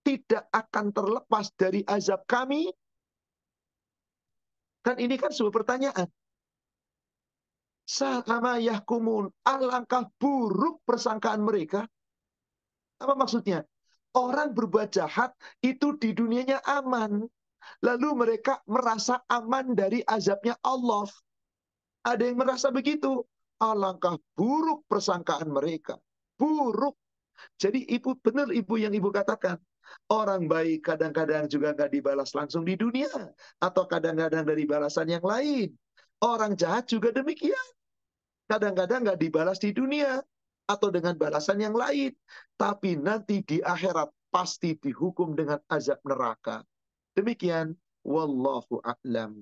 tidak akan terlepas dari azab kami? Kan ini kan sebuah pertanyaan. Sama yahkumun, alangkah buruk persangkaan mereka. Apa maksudnya? Orang berbuat jahat itu di dunianya aman. Lalu mereka merasa aman dari azabnya Allah. Ada yang merasa begitu. Alangkah buruk persangkaan mereka. Buruk jadi ibu benar ibu yang ibu katakan. Orang baik kadang-kadang juga nggak dibalas langsung di dunia. Atau kadang-kadang dari balasan yang lain. Orang jahat juga demikian. Kadang-kadang nggak dibalas di dunia. Atau dengan balasan yang lain. Tapi nanti di akhirat pasti dihukum dengan azab neraka. Demikian. Wallahu a'lam.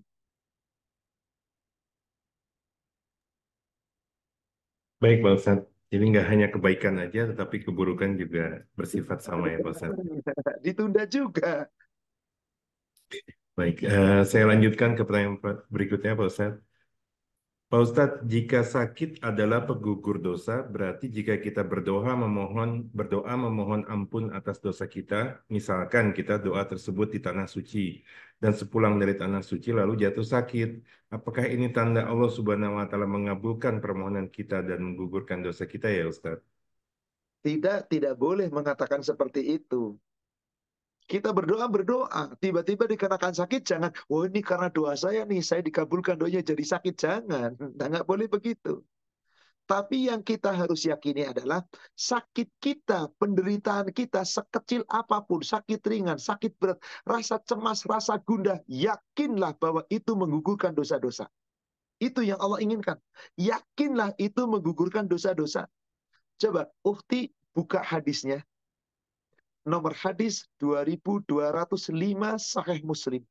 Baik, Bang Ustaz. Jadi nggak hanya kebaikan aja, tetapi keburukan juga bersifat sama ya Pak Ustadz. Ditunda juga. Baik, uh, saya lanjutkan ke pertanyaan berikutnya Pak Ustadz. Pak Ustadz, jika sakit adalah pegugur dosa, berarti jika kita berdoa memohon berdoa memohon ampun atas dosa kita, misalkan kita doa tersebut di tanah suci dan sepulang dari tanah suci lalu jatuh sakit, apakah ini tanda Allah Subhanahu wa taala mengabulkan permohonan kita dan menggugurkan dosa kita ya Ustadz? Tidak, tidak boleh mengatakan seperti itu. Kita berdoa berdoa, tiba-tiba dikenakan sakit jangan. Oh ini karena doa saya nih, saya dikabulkan doanya jadi sakit jangan. Nah, boleh begitu. Tapi yang kita harus yakini adalah sakit kita, penderitaan kita sekecil apapun, sakit ringan, sakit berat, rasa cemas, rasa gundah, yakinlah bahwa itu menggugurkan dosa-dosa. Itu yang Allah inginkan. Yakinlah itu menggugurkan dosa-dosa. Coba, Ukti buka hadisnya nomor hadis 2205 Sahih Muslim.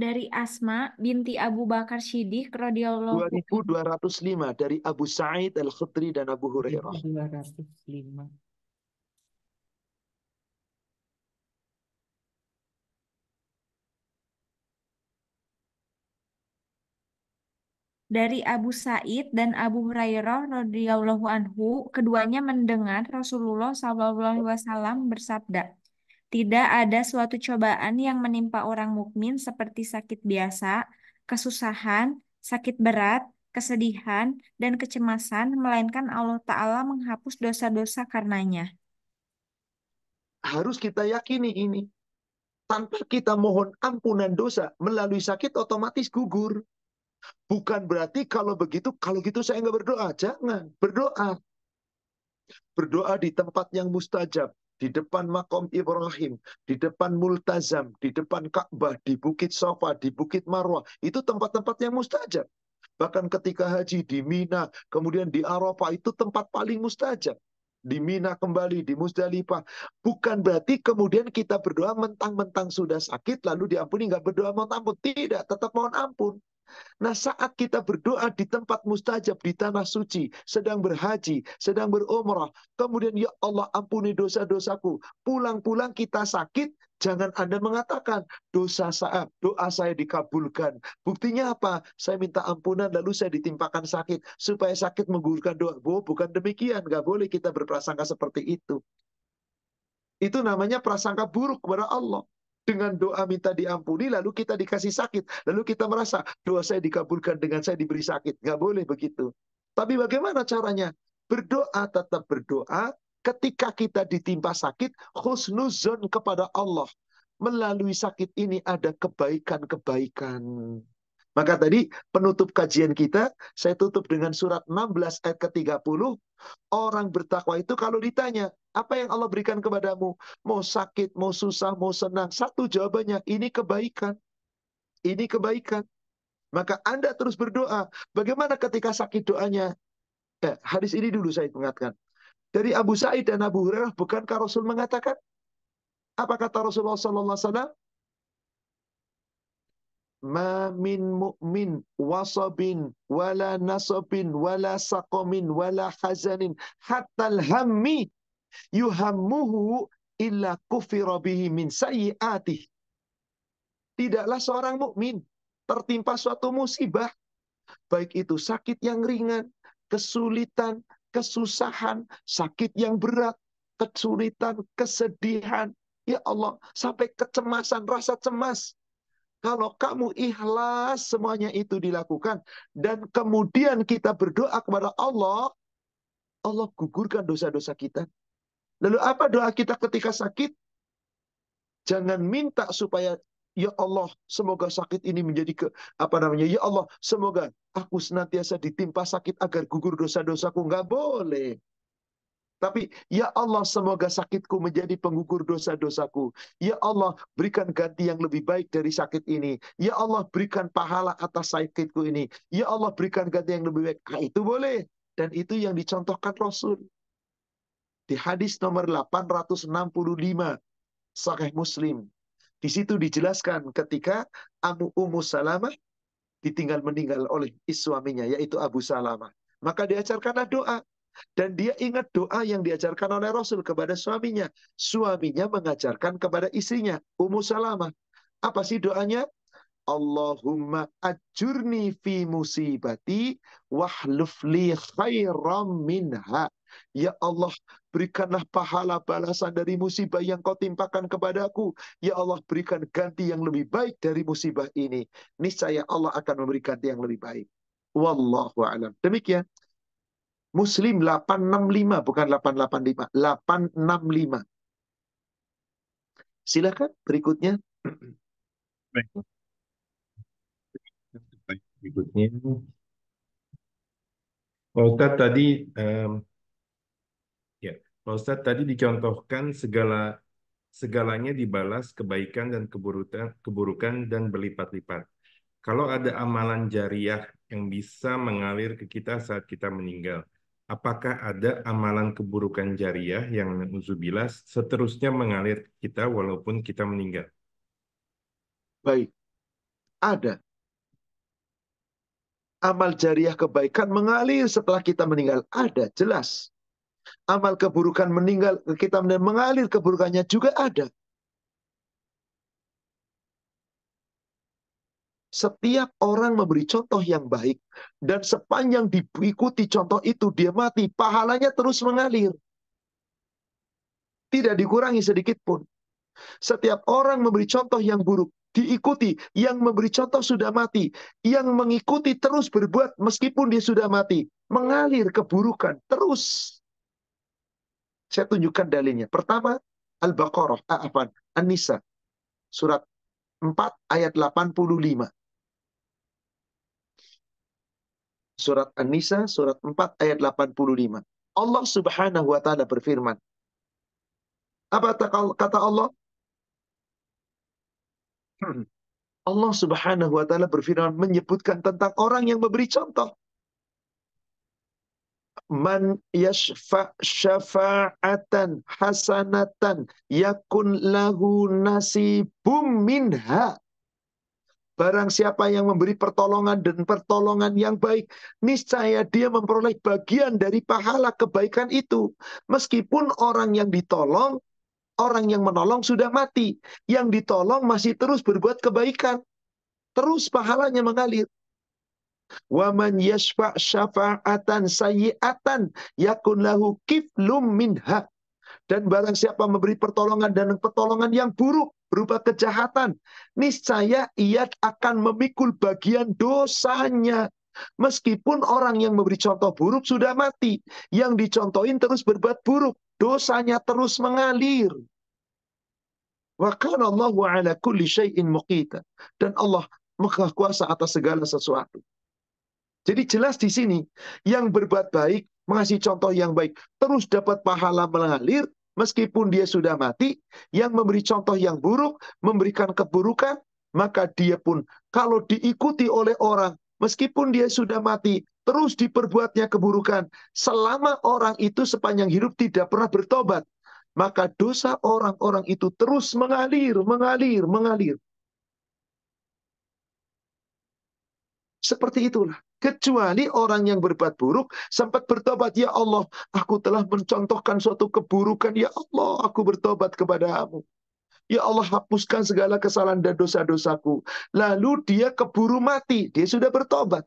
Dari Asma binti Abu Bakar Siddiq radhiyallahu 2205 dari Abu Sa'id Al-Khudri dan Abu Hurairah. 2205. dari Abu Said dan Abu Hurairah radhiyallahu anhu, keduanya mendengar Rasulullah saw bersabda, "Tidak ada suatu cobaan yang menimpa orang mukmin seperti sakit biasa, kesusahan, sakit berat, kesedihan, dan kecemasan, melainkan Allah Ta'ala menghapus dosa-dosa karenanya." Harus kita yakini ini. Tanpa kita mohon ampunan dosa melalui sakit otomatis gugur. Bukan berarti kalau begitu, kalau gitu saya nggak berdoa. Jangan, berdoa. Berdoa di tempat yang mustajab. Di depan makom Ibrahim, di depan Multazam, di depan Ka'bah, di Bukit Sofa, di Bukit Marwah. Itu tempat-tempat yang mustajab. Bahkan ketika haji di Mina, kemudian di Arafah, itu tempat paling mustajab di Mina kembali, di Musdalifah. Bukan berarti kemudian kita berdoa mentang-mentang sudah sakit, lalu diampuni, nggak berdoa mohon ampun. Tidak, tetap mohon ampun. Nah saat kita berdoa di tempat mustajab, di tanah suci, sedang berhaji, sedang berumrah, kemudian ya Allah ampuni dosa-dosaku, pulang-pulang kita sakit, Jangan Anda mengatakan dosa saat eh, doa saya dikabulkan. Buktinya apa? Saya minta ampunan lalu saya ditimpakan sakit supaya sakit menggugurkan doa. Bo, oh, bukan demikian, gak boleh kita berprasangka seperti itu. Itu namanya prasangka buruk kepada Allah dengan doa minta diampuni, lalu kita dikasih sakit. Lalu kita merasa, doa saya dikabulkan dengan saya diberi sakit. Nggak boleh begitu. Tapi bagaimana caranya? Berdoa, tetap berdoa. Ketika kita ditimpa sakit, khusnuzon kepada Allah. Melalui sakit ini ada kebaikan-kebaikan. Maka tadi penutup kajian kita, saya tutup dengan surat 16 ayat ke-30. Orang bertakwa itu kalau ditanya, apa yang Allah berikan kepadamu? Mau sakit, mau susah, mau senang. Satu jawabannya, ini kebaikan. Ini kebaikan. Maka Anda terus berdoa. Bagaimana ketika sakit doanya? Eh, hadis ini dulu saya ingatkan. Dari Abu Sa'id dan Abu Hurairah, bukankah Rasul mengatakan? Apa kata Rasulullah SAW? ma min mu'min wasabin wala nasabin wala sakomin wala hazanin hatta alhammi yuhammuhu illa kufira bihi min sayyiati tidaklah seorang mukmin tertimpa suatu musibah baik itu sakit yang ringan kesulitan kesusahan sakit yang berat kesulitan kesedihan ya Allah sampai kecemasan rasa cemas kalau kamu ikhlas semuanya itu dilakukan dan kemudian kita berdoa kepada Allah, Allah gugurkan dosa-dosa kita. Lalu apa doa kita ketika sakit? Jangan minta supaya ya Allah semoga sakit ini menjadi ke apa namanya? Ya Allah semoga aku senantiasa ditimpa sakit agar gugur dosa-dosaku. nggak boleh. Tapi ya Allah semoga sakitku menjadi pengukur dosa-dosaku. Ya Allah berikan ganti yang lebih baik dari sakit ini. Ya Allah berikan pahala atas sakitku ini. Ya Allah berikan ganti yang lebih baik. Nah, itu boleh. Dan itu yang dicontohkan Rasul. Di hadis nomor 865 Sahih Muslim. Di situ dijelaskan ketika Abu Ummu Salamah ditinggal meninggal oleh suaminya yaitu Abu Salamah. Maka diajarkanlah doa. Dan dia ingat doa yang diajarkan oleh Rasul kepada suaminya. Suaminya mengajarkan kepada istrinya, Ummu Salamah. Apa sih doanya? Allahumma ajurni fi musibati wahlufli khairam minha. Ya Allah, berikanlah pahala balasan dari musibah yang kau timpakan kepadaku. Ya Allah, berikan ganti yang lebih baik dari musibah ini. Niscaya Allah akan memberi ganti yang lebih baik. Wallahu alam. Demikian Muslim 865 bukan 885, 865. Silakan berikutnya. Baik. Baik, berikutnya. Pak Ustadz tadi um, ya, Pak Ustadz tadi dicontohkan segala segalanya dibalas kebaikan dan keburukan keburukan dan berlipat-lipat. Kalau ada amalan jariah yang bisa mengalir ke kita saat kita meninggal, apakah ada amalan keburukan jariah yang uzubillah seterusnya mengalir kita walaupun kita meninggal? Baik, ada. Amal jariah kebaikan mengalir setelah kita meninggal. Ada, jelas. Amal keburukan meninggal kita mengalir keburukannya juga ada. Setiap orang memberi contoh yang baik dan sepanjang diikuti contoh itu dia mati, pahalanya terus mengalir. Tidak dikurangi sedikit pun. Setiap orang memberi contoh yang buruk diikuti, yang memberi contoh sudah mati, yang mengikuti terus berbuat meskipun dia sudah mati, mengalir keburukan terus. Saya tunjukkan dalilnya. Pertama, Al-Baqarah, apa? An-Nisa, surat 4 ayat 85. Surat An-Nisa, surat 4 ayat 85. Allah subhanahu wa ta'ala berfirman. Apa kata Allah? Hmm. Allah subhanahu wa ta'ala berfirman menyebutkan tentang orang yang memberi contoh. Man yashfa syafa'atan hasanatan yakun lahu nasibum minha Barang siapa yang memberi pertolongan dan pertolongan yang baik, niscaya dia memperoleh bagian dari pahala kebaikan itu. Meskipun orang yang ditolong, orang yang menolong sudah mati. Yang ditolong masih terus berbuat kebaikan. Terus pahalanya mengalir. Waman yashfa syafa'atan sayi'atan yakun lahu kiflum minha. Dan barang siapa memberi pertolongan dan pertolongan yang buruk berupa kejahatan, niscaya ia akan memikul bagian dosanya. Meskipun orang yang memberi contoh buruk sudah mati, yang dicontohin terus berbuat buruk, dosanya terus mengalir. Wa Allah ala kulli syai'in muqita. Dan Allah Maha Kuasa atas segala sesuatu. Jadi jelas di sini yang berbuat baik, mengasih contoh yang baik, terus dapat pahala mengalir, Meskipun dia sudah mati, yang memberi contoh yang buruk, memberikan keburukan, maka dia pun kalau diikuti oleh orang, meskipun dia sudah mati, terus diperbuatnya keburukan, selama orang itu sepanjang hidup tidak pernah bertobat, maka dosa orang-orang itu terus mengalir, mengalir, mengalir. Seperti itulah. Kecuali orang yang berbuat buruk sempat bertobat. Ya Allah, aku telah mencontohkan suatu keburukan. Ya Allah, aku bertobat kepadamu. Ya Allah, hapuskan segala kesalahan dan dosa-dosaku. Lalu dia keburu mati. Dia sudah bertobat.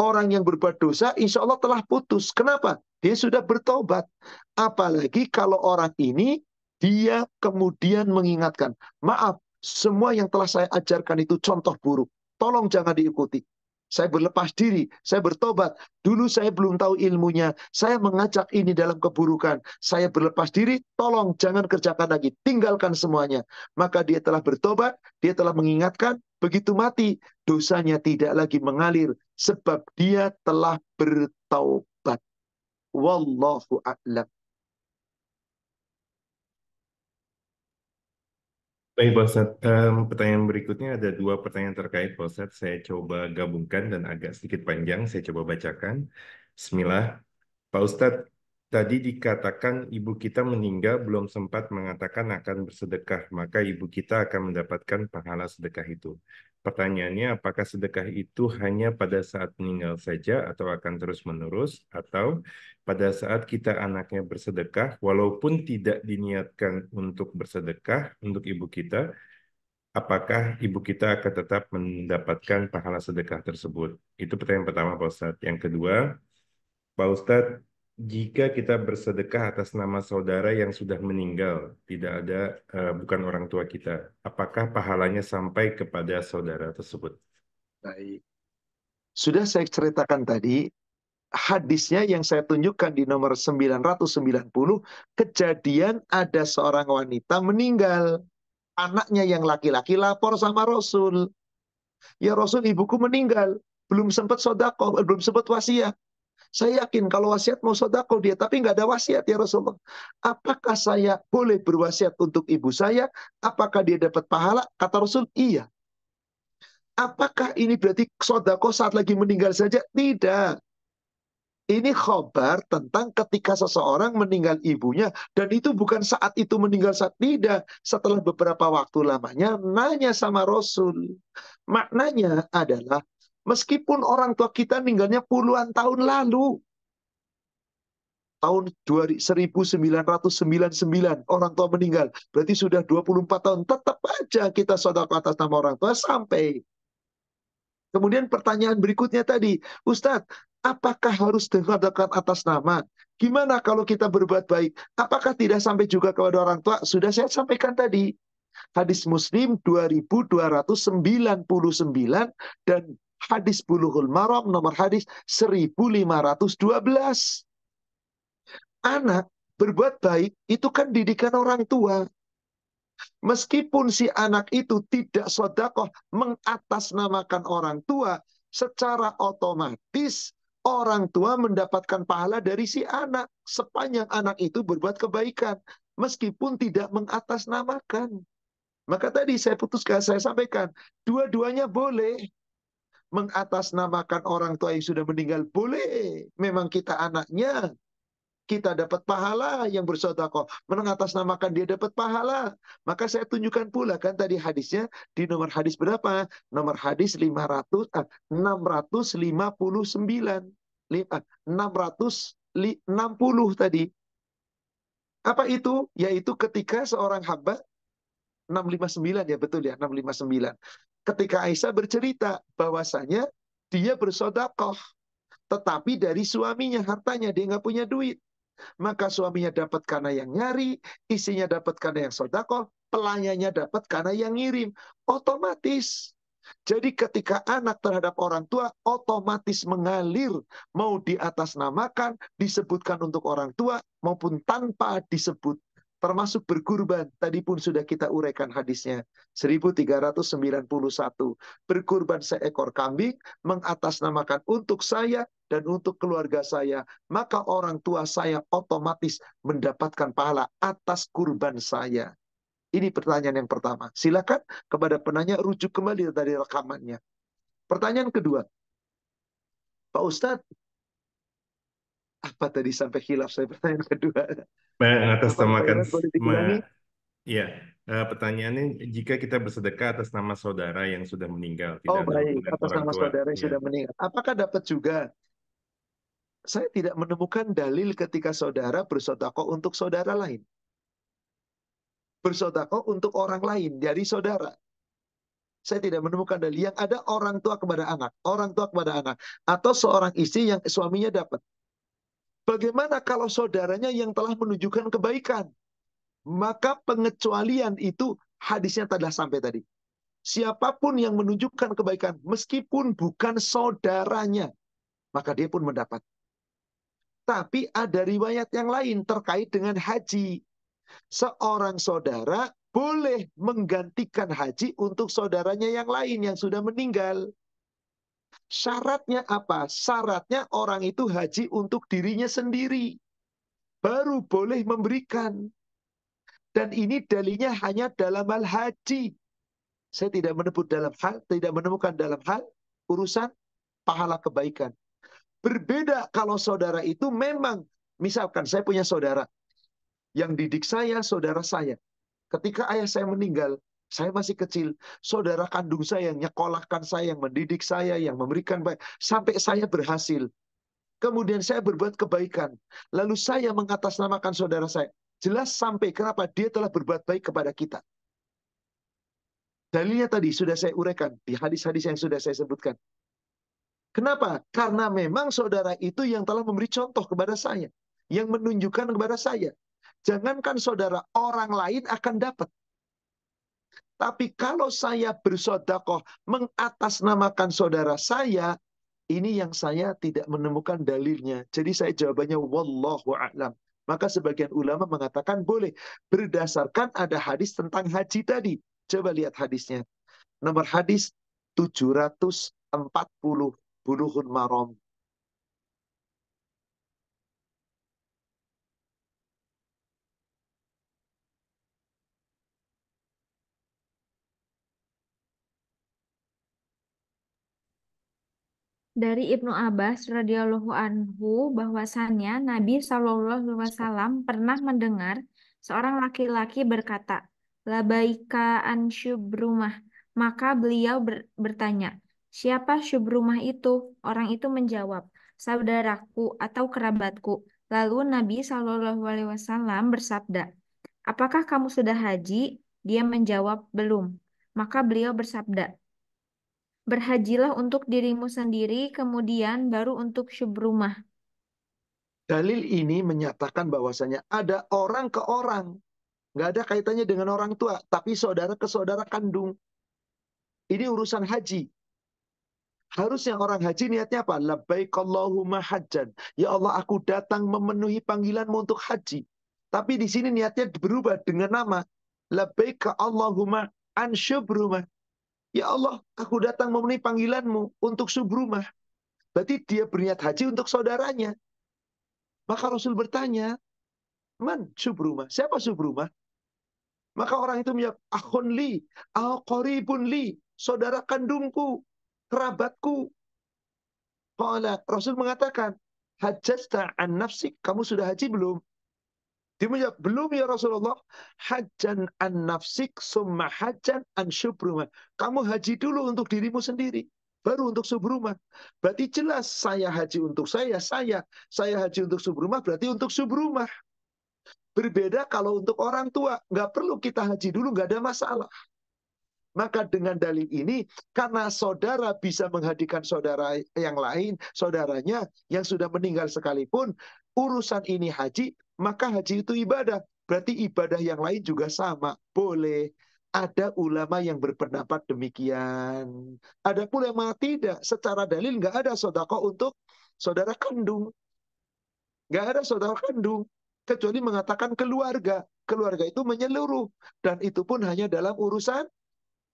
Orang yang berbuat dosa, insya Allah telah putus. Kenapa? Dia sudah bertobat. Apalagi kalau orang ini, dia kemudian mengingatkan. Maaf, semua yang telah saya ajarkan itu contoh buruk. Tolong jangan diikuti saya berlepas diri, saya bertobat. Dulu saya belum tahu ilmunya, saya mengajak ini dalam keburukan. Saya berlepas diri, tolong jangan kerjakan lagi, tinggalkan semuanya. Maka dia telah bertobat, dia telah mengingatkan, begitu mati, dosanya tidak lagi mengalir sebab dia telah bertobat. Wallahu a'lam. Baik, Pak Ustadz. pertanyaan berikutnya ada dua pertanyaan terkait, Pak Saya coba gabungkan dan agak sedikit panjang. Saya coba bacakan. Bismillah. Pak Ustadz, tadi dikatakan ibu kita meninggal belum sempat mengatakan akan bersedekah, maka ibu kita akan mendapatkan pahala sedekah itu. Pertanyaannya, apakah sedekah itu hanya pada saat meninggal saja atau akan terus-menerus, atau pada saat kita anaknya bersedekah, walaupun tidak diniatkan untuk bersedekah untuk ibu kita, apakah ibu kita akan tetap mendapatkan pahala sedekah tersebut? Itu pertanyaan pertama, Pak Ustadz. Yang kedua, Pak Ustadz, jika kita bersedekah atas nama saudara yang sudah meninggal, tidak ada uh, bukan orang tua kita, apakah pahalanya sampai kepada saudara tersebut? Baik. Sudah saya ceritakan tadi hadisnya yang saya tunjukkan di nomor 990 kejadian ada seorang wanita meninggal. Anaknya yang laki-laki lapor sama Rasul. Ya Rasul ibuku meninggal, belum sempat sodako, belum sempat wasiat saya yakin kalau wasiat mau sodako dia, tapi nggak ada wasiat ya Rasulullah. Apakah saya boleh berwasiat untuk ibu saya? Apakah dia dapat pahala? Kata Rasul, iya. Apakah ini berarti sodako saat lagi meninggal saja? Tidak. Ini khobar tentang ketika seseorang meninggal ibunya dan itu bukan saat itu meninggal saat tidak setelah beberapa waktu lamanya nanya sama Rasul. Maknanya adalah Meskipun orang tua kita meninggalnya puluhan tahun lalu. Tahun 1999 orang tua meninggal. Berarti sudah 24 tahun. Tetap aja kita sodak atas nama orang tua sampai. Kemudian pertanyaan berikutnya tadi. Ustadz, apakah harus disodakan atas nama? Gimana kalau kita berbuat baik? Apakah tidak sampai juga kepada orang tua? Sudah saya sampaikan tadi. Hadis Muslim 2299 dan Hadis buluhul marom nomor hadis 1512. Anak berbuat baik itu kan didikan orang tua. Meskipun si anak itu tidak sodakoh mengatasnamakan orang tua, secara otomatis orang tua mendapatkan pahala dari si anak sepanjang anak itu berbuat kebaikan meskipun tidak mengatasnamakan. Maka tadi saya putuskan, saya sampaikan, dua-duanya boleh mengatasnamakan orang tua yang sudah meninggal boleh. Memang kita anaknya, kita dapat pahala yang bersodako. Mengatasnamakan dia dapat pahala. Maka saya tunjukkan pula kan tadi hadisnya di nomor hadis berapa? Nomor hadis 500 ah, 659. 660 ah, tadi. Apa itu? Yaitu ketika seorang hamba 659 ya betul ya 659. Ketika Aisyah bercerita bahwasanya dia bersodakoh tetapi dari suaminya hartanya dia nggak punya duit maka suaminya dapat karena yang nyari, isinya dapat karena yang sodakoh, pelayannya dapat karena yang ngirim. Otomatis. Jadi ketika anak terhadap orang tua, otomatis mengalir. Mau di atas namakan, disebutkan untuk orang tua, maupun tanpa disebut termasuk berkurban. Tadi pun sudah kita uraikan hadisnya. 1391. Berkurban seekor kambing, mengatasnamakan untuk saya dan untuk keluarga saya. Maka orang tua saya otomatis mendapatkan pahala atas kurban saya. Ini pertanyaan yang pertama. Silakan kepada penanya rujuk kembali dari rekamannya. Pertanyaan kedua. Pak Ustadz, apa tadi sampai hilaf saya pertanyaan kedua atas nama ya uh, pertanyaannya jika kita bersedekah atas nama saudara yang sudah meninggal tidak oh baik atas nama tua. saudara yang ya. sudah meninggal apakah dapat juga saya tidak menemukan dalil ketika saudara bersodako untuk saudara lain bersodako untuk orang lain dari saudara saya tidak menemukan dalil yang ada orang tua kepada anak, orang tua kepada anak, atau seorang istri yang suaminya dapat. Bagaimana kalau saudaranya yang telah menunjukkan kebaikan? Maka pengecualian itu hadisnya telah sampai tadi. Siapapun yang menunjukkan kebaikan, meskipun bukan saudaranya, maka dia pun mendapat. Tapi ada riwayat yang lain terkait dengan haji. Seorang saudara boleh menggantikan haji untuk saudaranya yang lain yang sudah meninggal. Syaratnya apa? Syaratnya orang itu haji untuk dirinya sendiri. Baru boleh memberikan. Dan ini dalinya hanya dalam hal haji. Saya tidak menemukan dalam hal, tidak menemukan dalam hal urusan pahala kebaikan. Berbeda kalau saudara itu memang, misalkan saya punya saudara, yang didik saya, saudara saya. Ketika ayah saya meninggal, saya masih kecil. Saudara kandung saya yang nyekolahkan saya, yang mendidik saya, yang memberikan baik. Sampai saya berhasil. Kemudian saya berbuat kebaikan. Lalu saya mengatasnamakan saudara saya. Jelas sampai kenapa dia telah berbuat baik kepada kita. Dalilnya tadi sudah saya uraikan di hadis-hadis yang sudah saya sebutkan. Kenapa? Karena memang saudara itu yang telah memberi contoh kepada saya. Yang menunjukkan kepada saya. Jangankan saudara, orang lain akan dapat. Tapi kalau saya bersodakoh mengatasnamakan saudara saya, ini yang saya tidak menemukan dalilnya. Jadi saya jawabannya wallahu a'lam. Maka sebagian ulama mengatakan boleh berdasarkan ada hadis tentang haji tadi. Coba lihat hadisnya. Nomor hadis 740 buluhun marom. dari Ibnu Abbas radhiyallahu anhu bahwasannya Nabi Shallallahu alaihi wasallam pernah mendengar seorang laki-laki berkata, "Labaika an syubrumah." Maka beliau ber bertanya, "Siapa syubrumah itu?" Orang itu menjawab, "Saudaraku atau kerabatku." Lalu Nabi Shallallahu alaihi wasallam bersabda, "Apakah kamu sudah haji?" Dia menjawab, "Belum." Maka beliau bersabda, Berhajilah untuk dirimu sendiri, kemudian baru untuk syubrumah. Dalil ini menyatakan bahwasanya ada orang ke orang. Nggak ada kaitannya dengan orang tua, tapi saudara ke saudara kandung. Ini urusan haji. Harusnya orang haji niatnya apa? Labbaik Allahumma hajjan. Ya Allah, aku datang memenuhi panggilanmu untuk haji. Tapi di sini niatnya berubah dengan nama. Labbaik Allahumma ansyub Ya Allah, aku datang memenuhi panggilanmu untuk subrumah. Berarti dia berniat haji untuk saudaranya. Maka Rasul bertanya, Man subrumah? Siapa subrumah? Maka orang itu menjawab, Akhun li, al pun li, saudara kandungku, kerabatku. Kalau Rasul mengatakan, Hajjasta an nafsik, kamu sudah haji belum? Dia belum ya Rasulullah. Hajan an nafsik summa hajan an subruma. Kamu haji dulu untuk dirimu sendiri. Baru untuk subruman. Berarti jelas saya haji untuk saya, saya. Saya haji untuk subruman berarti untuk subruman. Berbeda kalau untuk orang tua. Nggak perlu kita haji dulu, nggak ada masalah. Maka dengan dalil ini, karena saudara bisa menghadirkan saudara yang lain, saudaranya yang sudah meninggal sekalipun, urusan ini haji maka haji itu ibadah. Berarti ibadah yang lain juga sama. Boleh. Ada ulama yang berpendapat demikian. Ada pula yang tidak. Secara dalil nggak ada sodako untuk saudara kandung. Nggak ada saudara kandung. Kecuali mengatakan keluarga. Keluarga itu menyeluruh. Dan itu pun hanya dalam urusan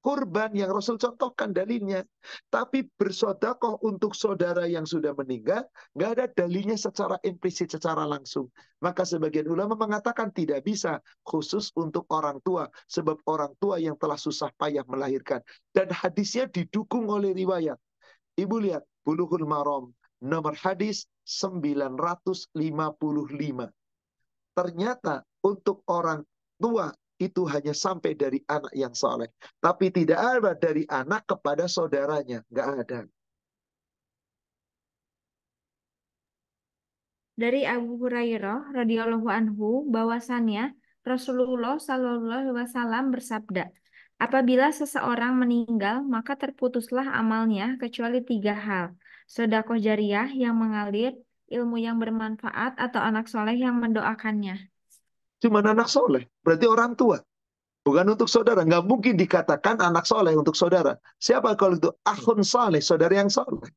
kurban yang Rasul contohkan dalilnya. Tapi bersodakoh untuk saudara yang sudah meninggal, nggak ada dalilnya secara implisit, secara langsung. Maka sebagian ulama mengatakan tidak bisa, khusus untuk orang tua. Sebab orang tua yang telah susah payah melahirkan. Dan hadisnya didukung oleh riwayat. Ibu lihat, Bulughul marom nomor hadis 955. Ternyata untuk orang tua itu hanya sampai dari anak yang soleh. Tapi tidak ada dari anak kepada saudaranya. Nggak ada. Dari Abu Hurairah radhiyallahu anhu bahwasannya Rasulullah shallallahu alaihi wasallam bersabda, apabila seseorang meninggal maka terputuslah amalnya kecuali tiga hal, sedekah jariah yang mengalir, ilmu yang bermanfaat atau anak soleh yang mendoakannya. Cuma anak soleh. Berarti orang tua. Bukan untuk saudara. Nggak mungkin dikatakan anak soleh untuk saudara. Siapa kalau itu? Akhun soleh, saudara yang soleh.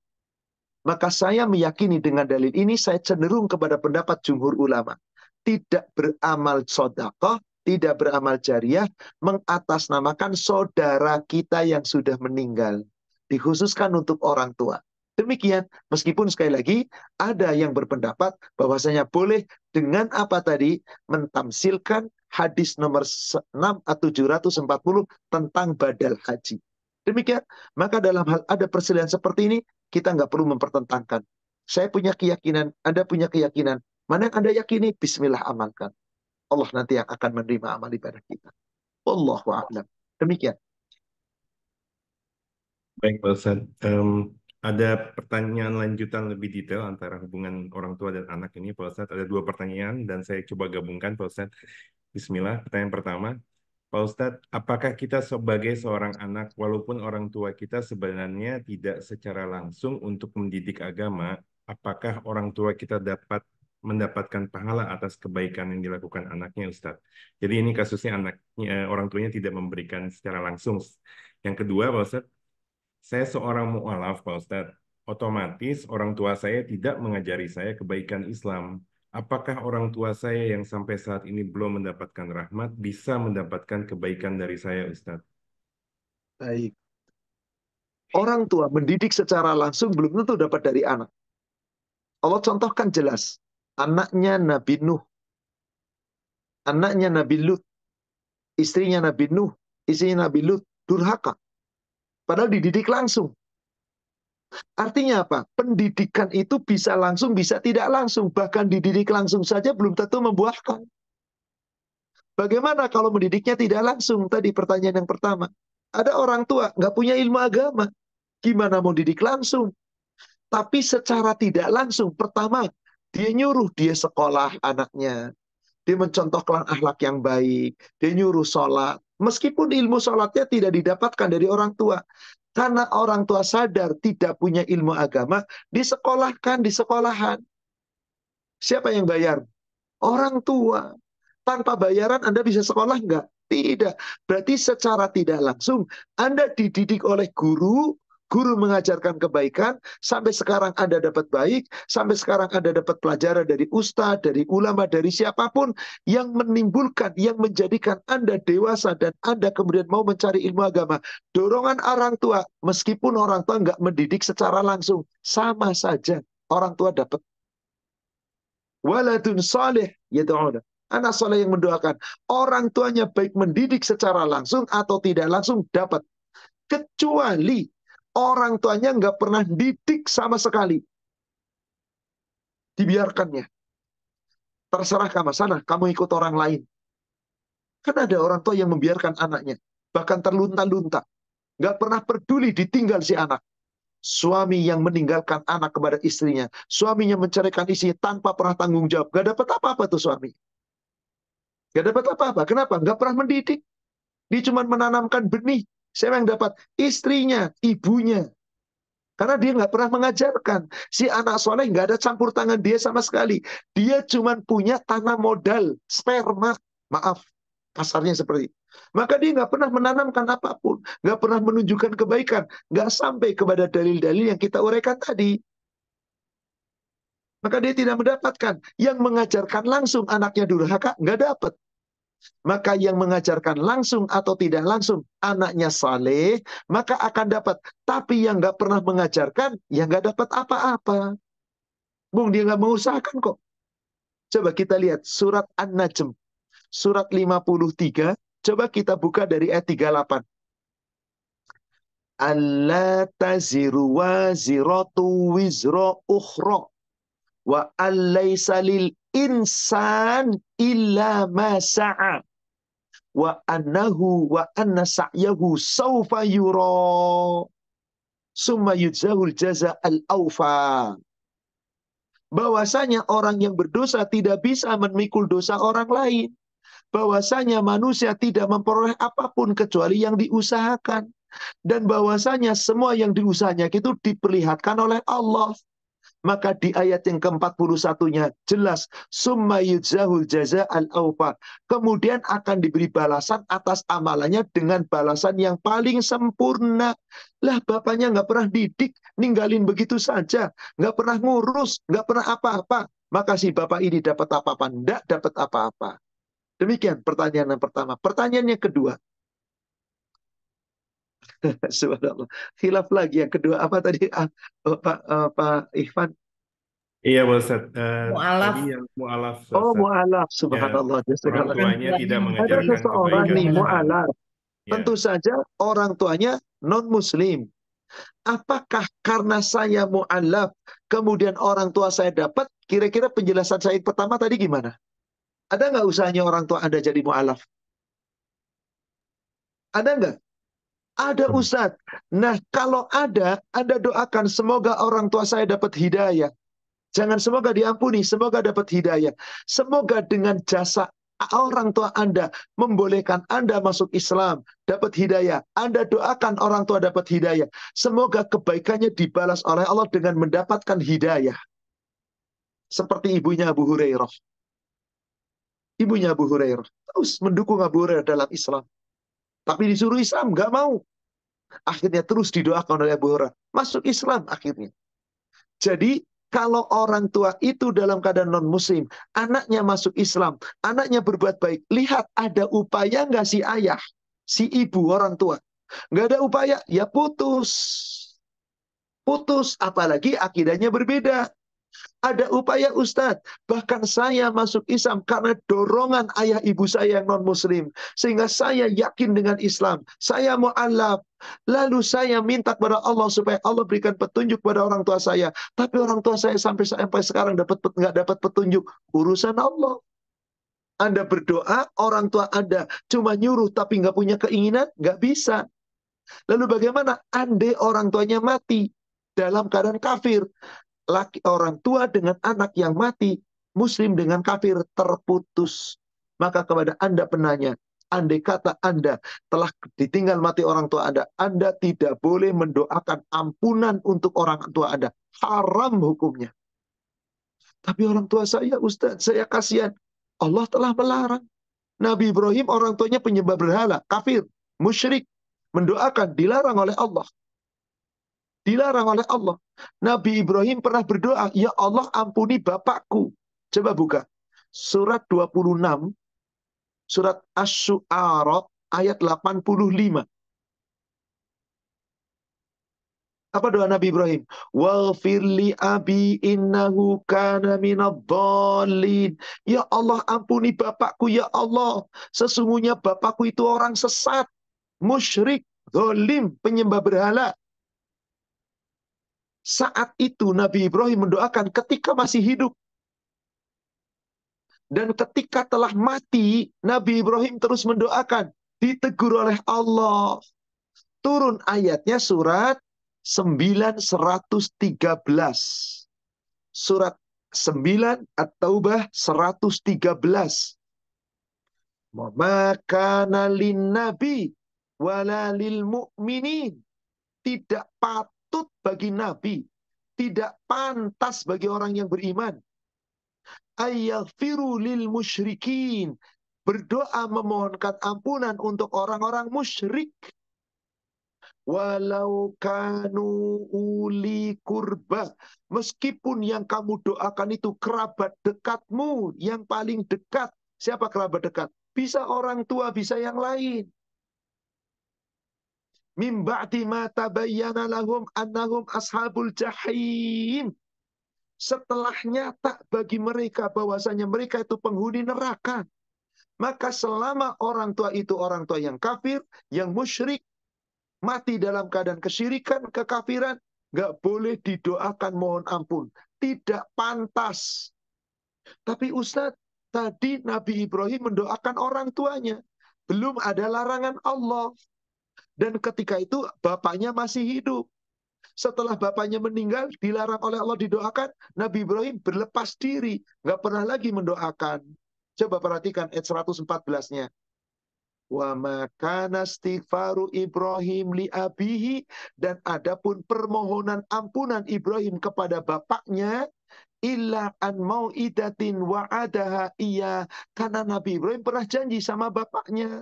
Maka saya meyakini dengan dalil ini, saya cenderung kepada pendapat jumhur ulama. Tidak beramal sodakoh, tidak beramal jariah, mengatasnamakan saudara kita yang sudah meninggal. Dikhususkan untuk orang tua. Demikian, meskipun sekali lagi ada yang berpendapat bahwasanya boleh dengan apa tadi mentamsilkan hadis nomor 6 atau 740 tentang badal haji. Demikian, maka dalam hal ada perselisihan seperti ini, kita nggak perlu mempertentangkan. Saya punya keyakinan, Anda punya keyakinan. Mana yang Anda yakini, bismillah amalkan. Allah nanti yang akan menerima amal ibadah kita. Wallahu'alam. Demikian. Baik, Pak Um, ada pertanyaan lanjutan lebih detail antara hubungan orang tua dan anak ini, Pak Ustadz. Ada dua pertanyaan dan saya coba gabungkan, Pak Ustadz. Bismillah, pertanyaan pertama. Pak Ustadz, apakah kita sebagai seorang anak, walaupun orang tua kita sebenarnya tidak secara langsung untuk mendidik agama, apakah orang tua kita dapat mendapatkan pahala atas kebaikan yang dilakukan anaknya, Ustadz? Jadi ini kasusnya anaknya, eh, orang tuanya tidak memberikan secara langsung. Yang kedua, Pak Ustadz, saya seorang mu'alaf, Pak Ustadz. Otomatis orang tua saya tidak mengajari saya kebaikan Islam. Apakah orang tua saya yang sampai saat ini belum mendapatkan rahmat bisa mendapatkan kebaikan dari saya, Ustadz? Baik. Orang tua mendidik secara langsung belum tentu dapat dari anak. Allah contohkan jelas. Anaknya Nabi Nuh. Anaknya Nabi Lut. Istrinya Nabi Nuh. Istrinya Nabi Lut. Durhaka. Padahal dididik langsung. Artinya apa? Pendidikan itu bisa langsung, bisa tidak langsung. Bahkan dididik langsung saja belum tentu membuahkan. Bagaimana kalau mendidiknya tidak langsung? Tadi pertanyaan yang pertama. Ada orang tua nggak punya ilmu agama. Gimana mau didik langsung? Tapi secara tidak langsung, pertama dia nyuruh dia sekolah anaknya. Dia mencontohkan akhlak yang baik. Dia nyuruh sholat. Meskipun ilmu sholatnya tidak didapatkan dari orang tua. Karena orang tua sadar tidak punya ilmu agama, disekolahkan di sekolahan. Siapa yang bayar? Orang tua. Tanpa bayaran Anda bisa sekolah enggak? Tidak. Berarti secara tidak langsung Anda dididik oleh guru guru mengajarkan kebaikan, sampai sekarang Anda dapat baik, sampai sekarang Anda dapat pelajaran dari ustadz, dari ulama, dari siapapun yang menimbulkan, yang menjadikan Anda dewasa dan Anda kemudian mau mencari ilmu agama. Dorongan orang tua, meskipun orang tua nggak mendidik secara langsung, sama saja orang tua dapat. Waladun salih yadu'una. Anak soleh yang mendoakan. Orang tuanya baik mendidik secara langsung atau tidak langsung dapat kecuali Orang tuanya nggak pernah didik sama sekali. Dibiarkannya. Terserah kamu sana, kamu ikut orang lain. Kan ada orang tua yang membiarkan anaknya. Bahkan terlunta-lunta. Nggak pernah peduli ditinggal si anak. Suami yang meninggalkan anak kepada istrinya. Suaminya menceraikan istrinya tanpa pernah tanggung jawab. Gak dapat apa-apa tuh suami. Gak dapat apa-apa. Kenapa? Nggak pernah mendidik. Dia cuma menanamkan benih Siapa yang dapat? Istrinya, ibunya. Karena dia nggak pernah mengajarkan. Si anak soleh nggak ada campur tangan dia sama sekali. Dia cuma punya tanah modal, sperma. Maaf, kasarnya seperti itu. Maka dia nggak pernah menanamkan apapun, nggak pernah menunjukkan kebaikan, nggak sampai kepada dalil-dalil yang kita uraikan tadi. Maka dia tidak mendapatkan yang mengajarkan langsung anaknya durhaka, nggak dapat. Maka yang mengajarkan langsung atau tidak langsung anaknya saleh, maka akan dapat. Tapi yang nggak pernah mengajarkan, yang nggak dapat apa-apa. Bung, dia nggak mengusahakan kok. Coba kita lihat surat An-Najm. Surat 53, coba kita buka dari ayat 38. Allah taziru wa ziratu wizra ukhra Wa alaysa lil insan illa ma sa'a wa annahu wa anna sa'yahu sawfa yura summa yujzahul jaza al awfa bahwasanya orang yang berdosa tidak bisa memikul dosa orang lain bahwasanya manusia tidak memperoleh apapun kecuali yang diusahakan dan bahwasanya semua yang diusahanya itu diperlihatkan oleh Allah maka di ayat yang ke-41-nya jelas. Summa yujzahul jaza al Kemudian akan diberi balasan atas amalannya dengan balasan yang paling sempurna. Lah bapaknya nggak pernah didik, ninggalin begitu saja. Nggak pernah ngurus, nggak pernah apa-apa. Maka si bapak ini dapat apa-apa? ndak dapat apa-apa. Demikian pertanyaan yang pertama. Pertanyaan yang kedua, Subhanallah. Khilaf lagi yang kedua apa tadi ah, oh, Pak uh, Pak Ikhwan? Iya, Pak Ustaz. Uh, mualaf. yang mualaf. Oh, mualaf. Ya, Subhanallah. Ya, orang tuanya tidak mengajarkan Ada seorang nih mualaf. Ya. Tentu saja orang tuanya non muslim. Apakah karena saya mualaf kemudian orang tua saya dapat? Kira-kira penjelasan saya pertama tadi gimana? Ada nggak usahanya orang tua Anda jadi mu'alaf? Ada nggak? Ada hmm. Ustadz. Nah kalau ada, Anda doakan semoga orang tua saya dapat hidayah. Jangan semoga diampuni, semoga dapat hidayah. Semoga dengan jasa orang tua Anda membolehkan Anda masuk Islam, dapat hidayah. Anda doakan orang tua dapat hidayah. Semoga kebaikannya dibalas oleh Allah dengan mendapatkan hidayah. Seperti ibunya Abu Hurairah. Ibunya Abu Hurairah terus mendukung Abu Hurairah dalam Islam. Tapi disuruh Islam, nggak mau. Akhirnya terus didoakan oleh Abu Hurairah. Masuk Islam akhirnya. Jadi kalau orang tua itu dalam keadaan non-muslim, anaknya masuk Islam, anaknya berbuat baik. Lihat ada upaya nggak si ayah, si ibu orang tua. Nggak ada upaya, ya putus. Putus, apalagi akidahnya berbeda. Ada upaya Ustadz, bahkan saya masuk Islam karena dorongan ayah ibu saya yang non-muslim. Sehingga saya yakin dengan Islam. Saya mau alaf. Lalu saya minta kepada Allah supaya Allah berikan petunjuk kepada orang tua saya. Tapi orang tua saya sampai sampai sekarang dapat nggak dapat petunjuk. Urusan Allah. Anda berdoa, orang tua Anda cuma nyuruh tapi nggak punya keinginan, nggak bisa. Lalu bagaimana? Andai orang tuanya mati dalam keadaan kafir laki orang tua dengan anak yang mati, muslim dengan kafir terputus. Maka kepada Anda penanya, andai kata Anda telah ditinggal mati orang tua Anda, Anda tidak boleh mendoakan ampunan untuk orang tua Anda. Haram hukumnya. Tapi orang tua saya, Ustaz, saya kasihan. Allah telah melarang. Nabi Ibrahim orang tuanya penyebab berhala, kafir, musyrik. Mendoakan dilarang oleh Allah. Dilarang oleh Allah. Nabi Ibrahim pernah berdoa, Ya Allah ampuni bapakku. Coba buka. Surat 26, surat asy shuara ayat 85. Apa doa Nabi Ibrahim? Wafirli abi innahu kana minadzallin. Ya Allah ampuni bapakku ya Allah. Sesungguhnya bapakku itu orang sesat, musyrik, zalim, penyembah berhala. Saat itu Nabi Ibrahim mendoakan ketika masih hidup. Dan ketika telah mati, Nabi Ibrahim terus mendoakan. Ditegur oleh Allah. Turun ayatnya surat 9113. Surat 9 At-Taubah 113. Maka nabi walalil mu'minin tidak pat patut bagi Nabi, tidak pantas bagi orang yang beriman. Ayyafiru lil musyrikin. Berdoa memohonkan ampunan untuk orang-orang musyrik. Walau kanu uli kurba. Meskipun yang kamu doakan itu kerabat dekatmu yang paling dekat. Siapa kerabat dekat? Bisa orang tua, bisa yang lain min ba'di ma tabayyana lahum annahum ashabul jahim. Setelah nyata bagi mereka bahwasanya mereka itu penghuni neraka. Maka selama orang tua itu orang tua yang kafir, yang musyrik, mati dalam keadaan kesyirikan, kekafiran, nggak boleh didoakan mohon ampun. Tidak pantas. Tapi Ustadz, tadi Nabi Ibrahim mendoakan orang tuanya. Belum ada larangan Allah. Dan ketika itu bapaknya masih hidup. Setelah bapaknya meninggal, dilarang oleh Allah didoakan, Nabi Ibrahim berlepas diri. Nggak pernah lagi mendoakan. Coba perhatikan ayat 114-nya. Wa makana istighfaru Ibrahim li abihi. Dan adapun permohonan ampunan Ibrahim kepada bapaknya, illa an mau idatin wa'adaha iya. Karena Nabi Ibrahim pernah janji sama bapaknya.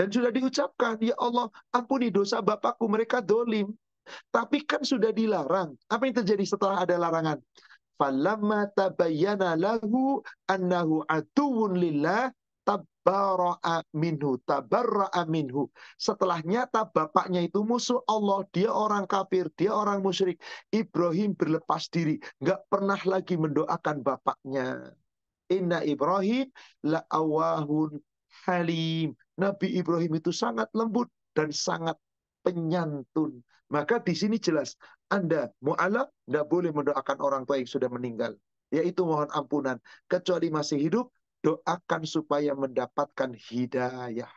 Dan sudah diucapkan, ya Allah ampuni dosa bapakku, mereka dolim. Tapi kan sudah dilarang. Apa yang terjadi setelah ada larangan? Falamma tabayyana lahu annahu atuun lillah tabarra'a minhu tabarra'a minhu setelah nyata bapaknya itu musuh Allah dia orang kafir dia orang musyrik Ibrahim berlepas diri nggak pernah lagi mendoakan bapaknya inna Ibrahim la halim Nabi Ibrahim itu sangat lembut dan sangat penyantun. Maka di sini jelas, Anda mu'alaf tidak boleh mendoakan orang tua yang sudah meninggal. Yaitu mohon ampunan. Kecuali masih hidup, doakan supaya mendapatkan hidayah.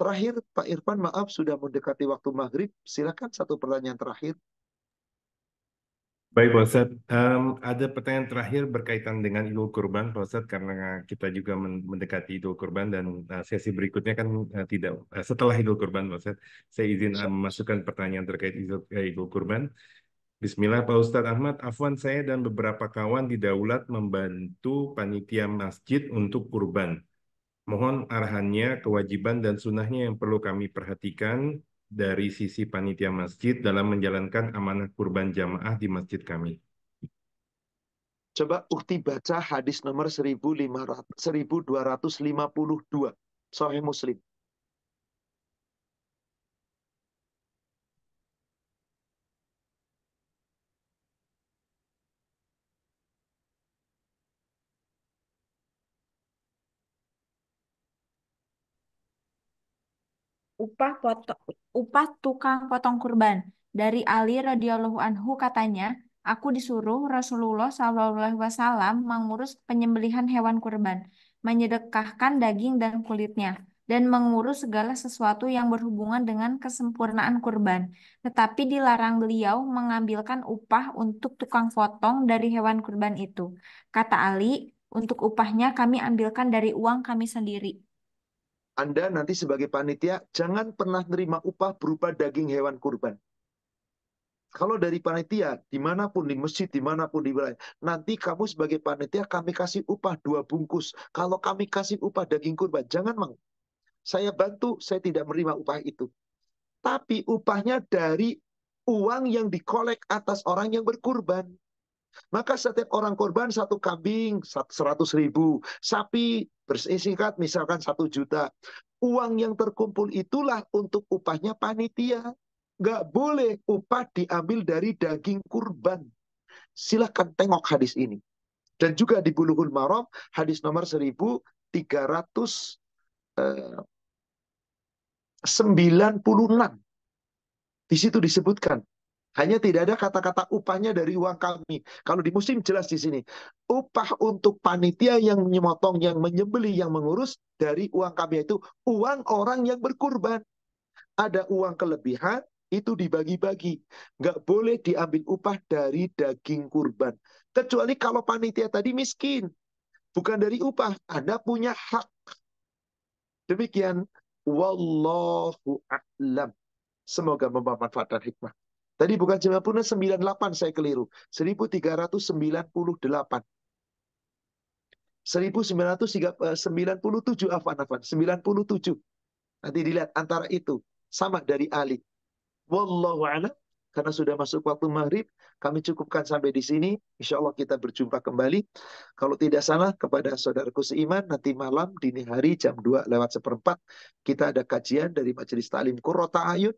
Terakhir, Pak Irfan, maaf sudah mendekati waktu maghrib. Silakan satu pertanyaan terakhir. Baik Pak Ustaz. um, ada pertanyaan terakhir berkaitan dengan Idul Kurban Pak Ustaz, karena kita juga mendekati Idul Kurban dan uh, sesi berikutnya kan uh, tidak uh, setelah Idul Kurban Pak Ustaz. Saya izin uh, memasukkan pertanyaan terkait Idul, uh, Idul Kurban. Bismillah Pak Ustadz Ahmad, Afwan saya dan beberapa kawan di Daulat membantu panitia masjid untuk kurban. Mohon arahannya, kewajiban dan sunnahnya yang perlu kami perhatikan dari sisi panitia masjid dalam menjalankan amanah kurban jamaah di masjid kami. Coba ukti baca hadis nomor 1252 Sahih Muslim. upah potong upah tukang potong kurban. Dari Ali radhiyallahu anhu katanya, aku disuruh Rasulullah SAW mengurus penyembelihan hewan kurban, menyedekahkan daging dan kulitnya, dan mengurus segala sesuatu yang berhubungan dengan kesempurnaan kurban. Tetapi dilarang beliau mengambilkan upah untuk tukang potong dari hewan kurban itu. Kata Ali, untuk upahnya kami ambilkan dari uang kami sendiri. Anda nanti sebagai panitia jangan pernah terima upah berupa daging hewan kurban. Kalau dari panitia, dimanapun, di masjid, dimanapun di wilayah, nanti kamu sebagai panitia kami kasih upah dua bungkus. Kalau kami kasih upah daging kurban, jangan mau. Saya bantu, saya tidak menerima upah itu. Tapi upahnya dari uang yang dikolek atas orang yang berkurban. Maka setiap orang korban satu kambing 100 ribu, sapi bersingkat misalkan satu juta. Uang yang terkumpul itulah untuk upahnya panitia. Gak boleh upah diambil dari daging kurban. Silahkan tengok hadis ini. Dan juga di Bulughul Maram hadis nomor 1396. 96. Eh, di situ disebutkan hanya tidak ada kata-kata upahnya dari uang kami. Kalau di musim jelas di sini. Upah untuk panitia yang menyemotong, yang menyembeli, yang mengurus dari uang kami. Itu uang orang yang berkurban. Ada uang kelebihan, itu dibagi-bagi. Nggak boleh diambil upah dari daging kurban. Kecuali kalau panitia tadi miskin. Bukan dari upah. Anda punya hak. Demikian. Wallahu a'lam. Semoga membawa manfaat dan hikmah. Tadi bukan 90, 98 saya keliru. 1398. 1997 afan afan 97 nanti dilihat antara itu sama dari Ali wallahu a'lam karena sudah masuk waktu maghrib kami cukupkan sampai di sini insya Allah kita berjumpa kembali kalau tidak salah kepada saudaraku seiman nanti malam dini hari jam 2 lewat seperempat kita ada kajian dari majelis ta'lim Kurota Ayun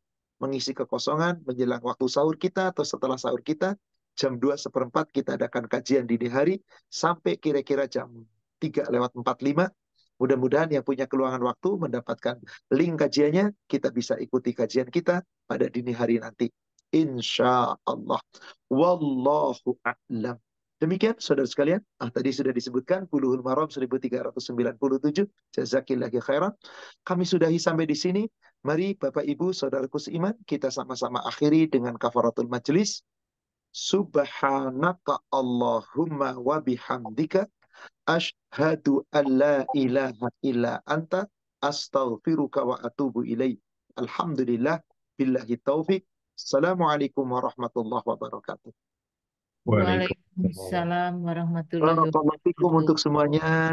mengisi kekosongan menjelang waktu sahur kita atau setelah sahur kita. Jam dua seperempat kita adakan kajian dini hari sampai kira-kira jam tiga lewat empat lima Mudah-mudahan yang punya keluangan waktu mendapatkan link kajiannya, kita bisa ikuti kajian kita pada dini hari nanti. Insya Allah. Wallahu a'lam. Demikian saudara sekalian, ah, tadi sudah disebutkan Buluhul Maram 1397, lagi khairan. Kami sudahi sampai di sini. Mari Bapak Ibu Saudaraku seiman kita sama-sama akhiri dengan kafaratul majelis. Subhanaka Allahumma wa bihamdika asyhadu an la ilaha illa anta astaghfiruka wa atubu ilaik. Alhamdulillah billahi taufik. Assalamualaikum warahmatullahi wabarakatuh. Waalaikumsalam warahmatullahi wabarakatuh. Waalaikumsalam untuk semuanya.